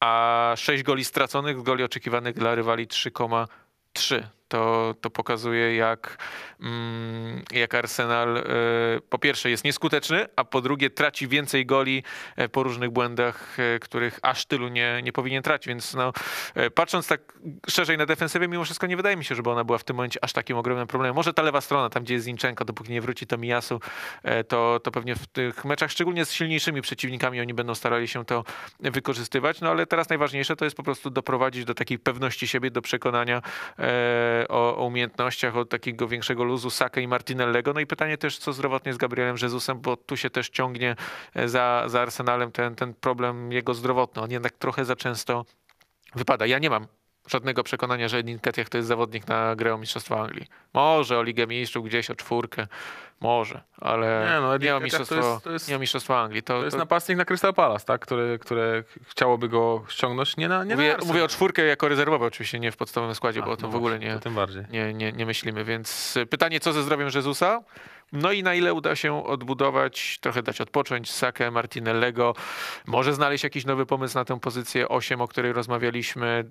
S2: a 6 goli straconych, goli oczekiwanych dla rywali 3,3 to, to pokazuje, jak, mm, jak Arsenal e, po pierwsze jest nieskuteczny, a po drugie traci więcej goli e, po różnych błędach, e, których aż tylu nie, nie powinien tracić. Więc no, patrząc tak szerzej na defensywę, mimo wszystko nie wydaje mi się, żeby ona była w tym momencie aż takim ogromnym problemem. Może ta lewa strona, tam gdzie jest Zinchenko, dopóki nie wróci to Mijasu, to, to pewnie w tych meczach, szczególnie z silniejszymi przeciwnikami, oni będą starali się to wykorzystywać. No ale teraz najważniejsze to jest po prostu doprowadzić do takiej pewności siebie, do przekonania, o, o, umiejętnościach, o takiego większego luzu Saka i Martinellego. No i pytanie też, co zdrowotnie z Gabrielem Jezusem, bo tu się też ciągnie e, za, za Arsenalem ten, ten problem jego zdrowotny. On jednak trochę za często wypada. Ja nie mam żadnego przekonania, że Edin Ketiach to jest zawodnik na grę o Mistrzostwo Anglii. Może o Ligę Mistrzów, gdzieś o czwórkę, może, ale nie, no, nie, o mistrzostwo, to jest, to jest, nie Anglii. To, to jest napastnik
S1: na Crystal Palace, tak? które, które chciałoby go ściągnąć. Nie na,
S2: nie mówię, na mówię o czwórkę jako rezerwowy oczywiście, nie w podstawowym składzie, A, bo o no tym w ogóle nie, tym bardziej. Nie, nie, nie myślimy. Więc y, pytanie, co ze zdrowiem Jezusa? No i na ile uda się odbudować, trochę dać odpocząć Sakę, Martinellego. Może znaleźć jakiś nowy pomysł na tę pozycję 8, o której rozmawialiśmy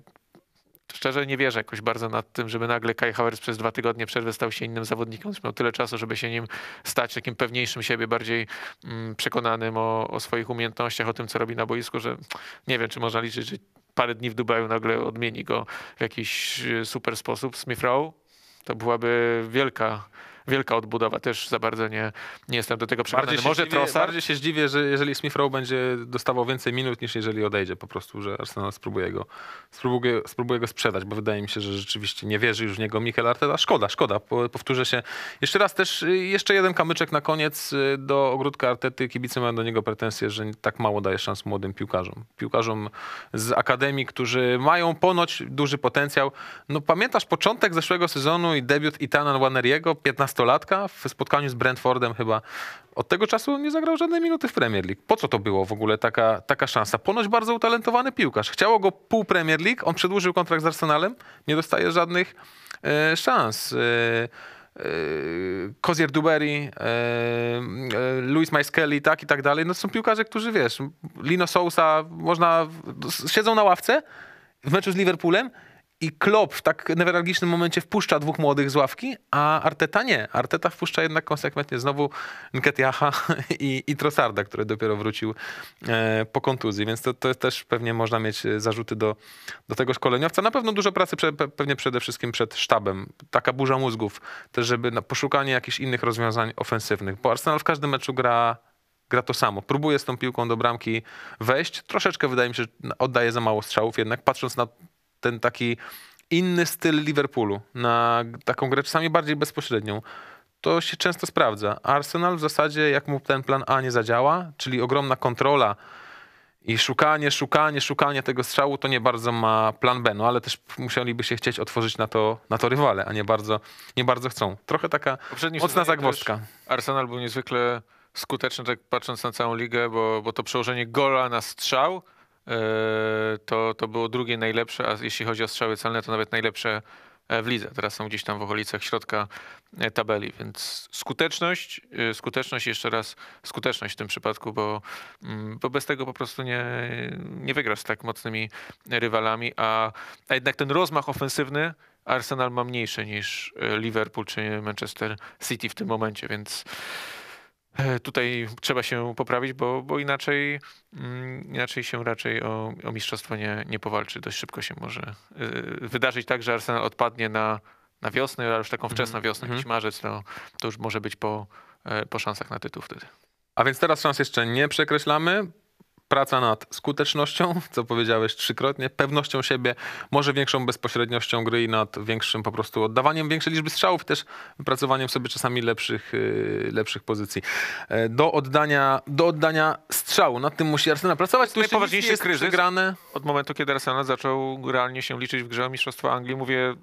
S2: szczerze nie wierzę jakoś bardzo nad tym, żeby nagle Kai Havertz przez dwa tygodnie przerwy stał się innym zawodnikiem. Miał tyle czasu, żeby się nim stać takim pewniejszym siebie, bardziej mm, przekonanym o, o swoich umiejętnościach, o tym, co robi na boisku, że nie wiem, czy można liczyć, że parę dni w Dubaju nagle odmieni go w jakiś y, super sposób. Smith Rowe to byłaby wielka wielka odbudowa. Też za bardzo nie, nie jestem do tego przekonany. Bardziej Może dziwię, Trossard... Bardziej się zdziwię, że jeżeli Smith Rowe będzie dostawał więcej minut
S1: niż jeżeli odejdzie po prostu, że Arsenal spróbuje go, spróbuje, spróbuje go sprzedać, bo wydaje mi się, że rzeczywiście nie wierzy już w niego Mikel Arteta. Szkoda, szkoda, powtórzę się. Jeszcze raz też, y, jeszcze jeden kamyczek na koniec y, do ogródka Artety. Kibice mają do niego pretensje, że tak mało daje szans młodym piłkarzom. Piłkarzom z akademii, którzy mają ponoć duży potencjał. No pamiętasz początek zeszłego sezonu i debiut Itana Waneriego, 15 nastolatka w spotkaniu z Brentfordem chyba. Od tego czasu nie zagrał żadnej minuty w Premier League. Po co to było w ogóle taka, taka szansa? Ponoć bardzo utalentowany piłkarz. Chciało go pół Premier League, on przedłużył kontrakt z Arsenalem, nie dostaje żadnych e, szans. E, e Kozier Duberi, e, e, Luis Majskeli, tak i tak dalej. No są piłkarze, którzy wiesz, Lino Sousa, można, siedzą na ławce w meczu z Liverpoolem i Klopp w tak newralgicznym momencie wpuszcza dwóch młodych z ławki, a Arteta nie. Arteta wpuszcza jednak konsekwentnie znowu Nketiaha i, i Trossarda, który dopiero wrócił e, po kontuzji. Więc to, to też pewnie można mieć e, zarzuty do, do tego szkoleniowca. Na pewno dużo pracy prze, pewnie przede wszystkim przed sztabem. Taka burza mózgów też, żeby na poszukanie jakichś innych rozwiązań ofensywnych. Bo Arsenal w każdym meczu gra gra to samo. Próbuje z tą piłką do bramki wejść. Troszeczkę wydaje mi się, że oddaje za mało strzałów, jednak patrząc na ten taki inny styl Liverpoolu na taką grę czasami bardziej bezpośrednią. To się często sprawdza. Arsenal w zasadzie, jak mu ten plan A nie zadziała, czyli ogromna kontrola i szukanie, szukanie, szukanie tego strzału, to nie bardzo ma plan B, no ale też musieliby się chcieć otworzyć na to, na to rywale, a nie bardzo, nie bardzo chcą. Trochę taka
S2: Poprzedni mocna zagwozdka. Arsenal był niezwykle skuteczny, tak patrząc na całą ligę, bo, bo to przełożenie gola na strzał – to, to było drugie najlepsze, a jeśli chodzi o strzały celne, to nawet najlepsze e, w lidze. Teraz są gdzieś tam w okolicach środka e, tabeli, więc skuteczność, e, skuteczność jeszcze raz, skuteczność w tym przypadku, bo, mm, bo bez tego po prostu nie, nie wygrasz z tak mocnymi rywalami, a, a jednak ten rozmach ofensywny Arsenal ma mniejszy niż Liverpool czy Manchester City w tym momencie, więc E, tutaj trzeba się poprawić, bo, bo inaczej, mm, inaczej się raczej o, o mistrzostwo nie, nie powalczy. Dość szybko się może e, wydarzyć tak, że Arsenal odpadnie na, na wiosnę, ale już taką wczesną mhm. wiosnę, mm -hmm. marzec, to, to już może być po, e, po szansach na tytuł wtedy.
S1: A więc teraz szans jeszcze nie przekreślamy praca nad skutecznością, co powiedziałeś trzykrotnie, pewnością siebie, może większą bezpośredniością gry i nad większym po prostu oddawaniem większej liczby strzałów, też wypracowaniem sobie czasami lepszych, y, lepszych pozycji. E, do oddania, do oddania strzału, nad tym musi Arsenal pracować. To Najpoważniejszy jest kryzys przegrane.
S2: od momentu, kiedy Arsenal zaczął realnie się liczyć w grze o Mistrzostwo Anglii, mówię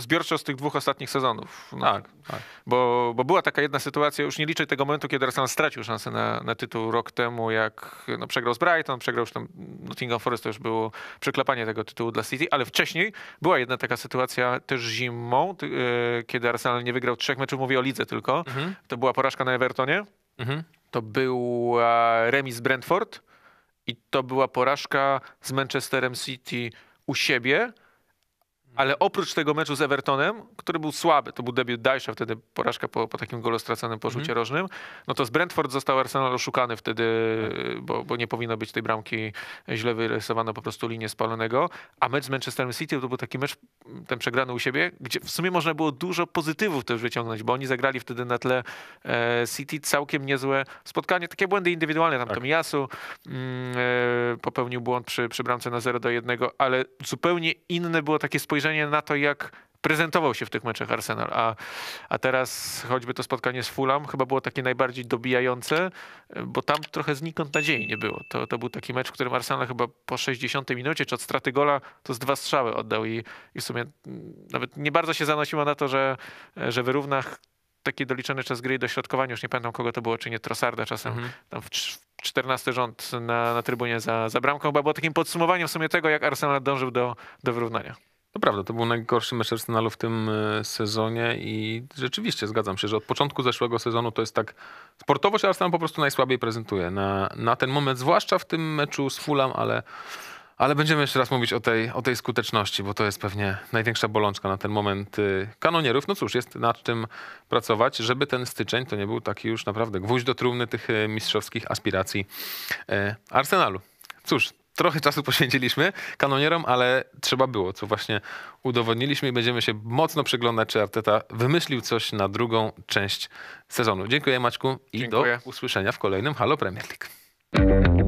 S2: zbiorczo z tych dwóch ostatnich sezonów. No, tak, tak. Bo, bo była taka jedna sytuacja, już nie liczę tego momentu, kiedy Arsenal stracił szansę na, na tytuł rok temu, jak no, przegrał z Bra Brighton, przegrał już tam Nottingham Forest, to już było przyklepanie tego tytułu dla City, ale wcześniej była jedna taka sytuacja też zimą, e, kiedy Arsenal nie wygrał trzech meczów, mówię o lidze tylko. Mhm. To była porażka na Evertonie, mhm. to był remis Brentford i to była porażka z Manchesterem City u siebie ale oprócz tego meczu z Evertonem, który był słaby, to był debiut Dajsza, wtedy porażka po, po takim golu straconym po rzucie mm. rożnym, no to z Brentford został Arsenal oszukany wtedy, bo, bo, nie powinno być tej bramki, źle wyrysowane, po prostu linię spalonego, a mecz z Manchesterem City to był taki mecz ten przegrany u siebie, gdzie w sumie można było dużo pozytywów też wyciągnąć, bo oni zagrali wtedy na tle e, City całkiem niezłe spotkanie. Takie błędy indywidualne, tam tak. Tomiasu mm, e, popełnił błąd przy, przy bramce na 0 do 1, ale zupełnie inne było takie spojrzenie na to, jak prezentował się w tych meczach Arsenal, a, a teraz choćby to spotkanie z Fulham chyba było takie najbardziej dobijające, bo tam trochę znikąd nadziei nie było. To, to był taki mecz, w którym Arsenal chyba po 60 minucie czy od straty gola to z dwa strzały oddał i, i w sumie nawet nie bardzo się zanosiło na to, że, że wyrówna taki doliczony czas gry i dośrodkowanie, już nie pamiętam kogo to było, czy nie Trossarda czasem, mhm. tam w 14 rząd na, na trybunie za, za bramką, chyba było takim podsumowaniem w sumie tego, jak Arsenal dążył do, do wyrównania.
S1: To prawda, to był najgorszy mecz Arsenalu w tym e, sezonie i rzeczywiście zgadzam się, że od początku zeszłego sezonu to jest tak, sportowo się Arsenal po prostu najsłabiej prezentuje na, na ten moment, zwłaszcza w tym meczu z Fulham, ale, ale będziemy jeszcze raz mówić o tej, o tej skuteczności, bo to jest pewnie największa bolączka na ten moment y, kanonierów. No cóż, jest nad czym pracować, żeby ten styczeń to nie był taki już naprawdę gwóźdź do trumny tych e, mistrzowskich aspiracji e, Arsenalu. Cóż, trochę czasu poświęciliśmy kanonierom, ale trzeba było, co właśnie udowodniliśmy i będziemy się mocno przyglądać, czy Arteta wymyślił coś na drugą część sezonu. Dziękuję Maćku i Dziękuję. do usłyszenia w kolejnym Halo Premier League.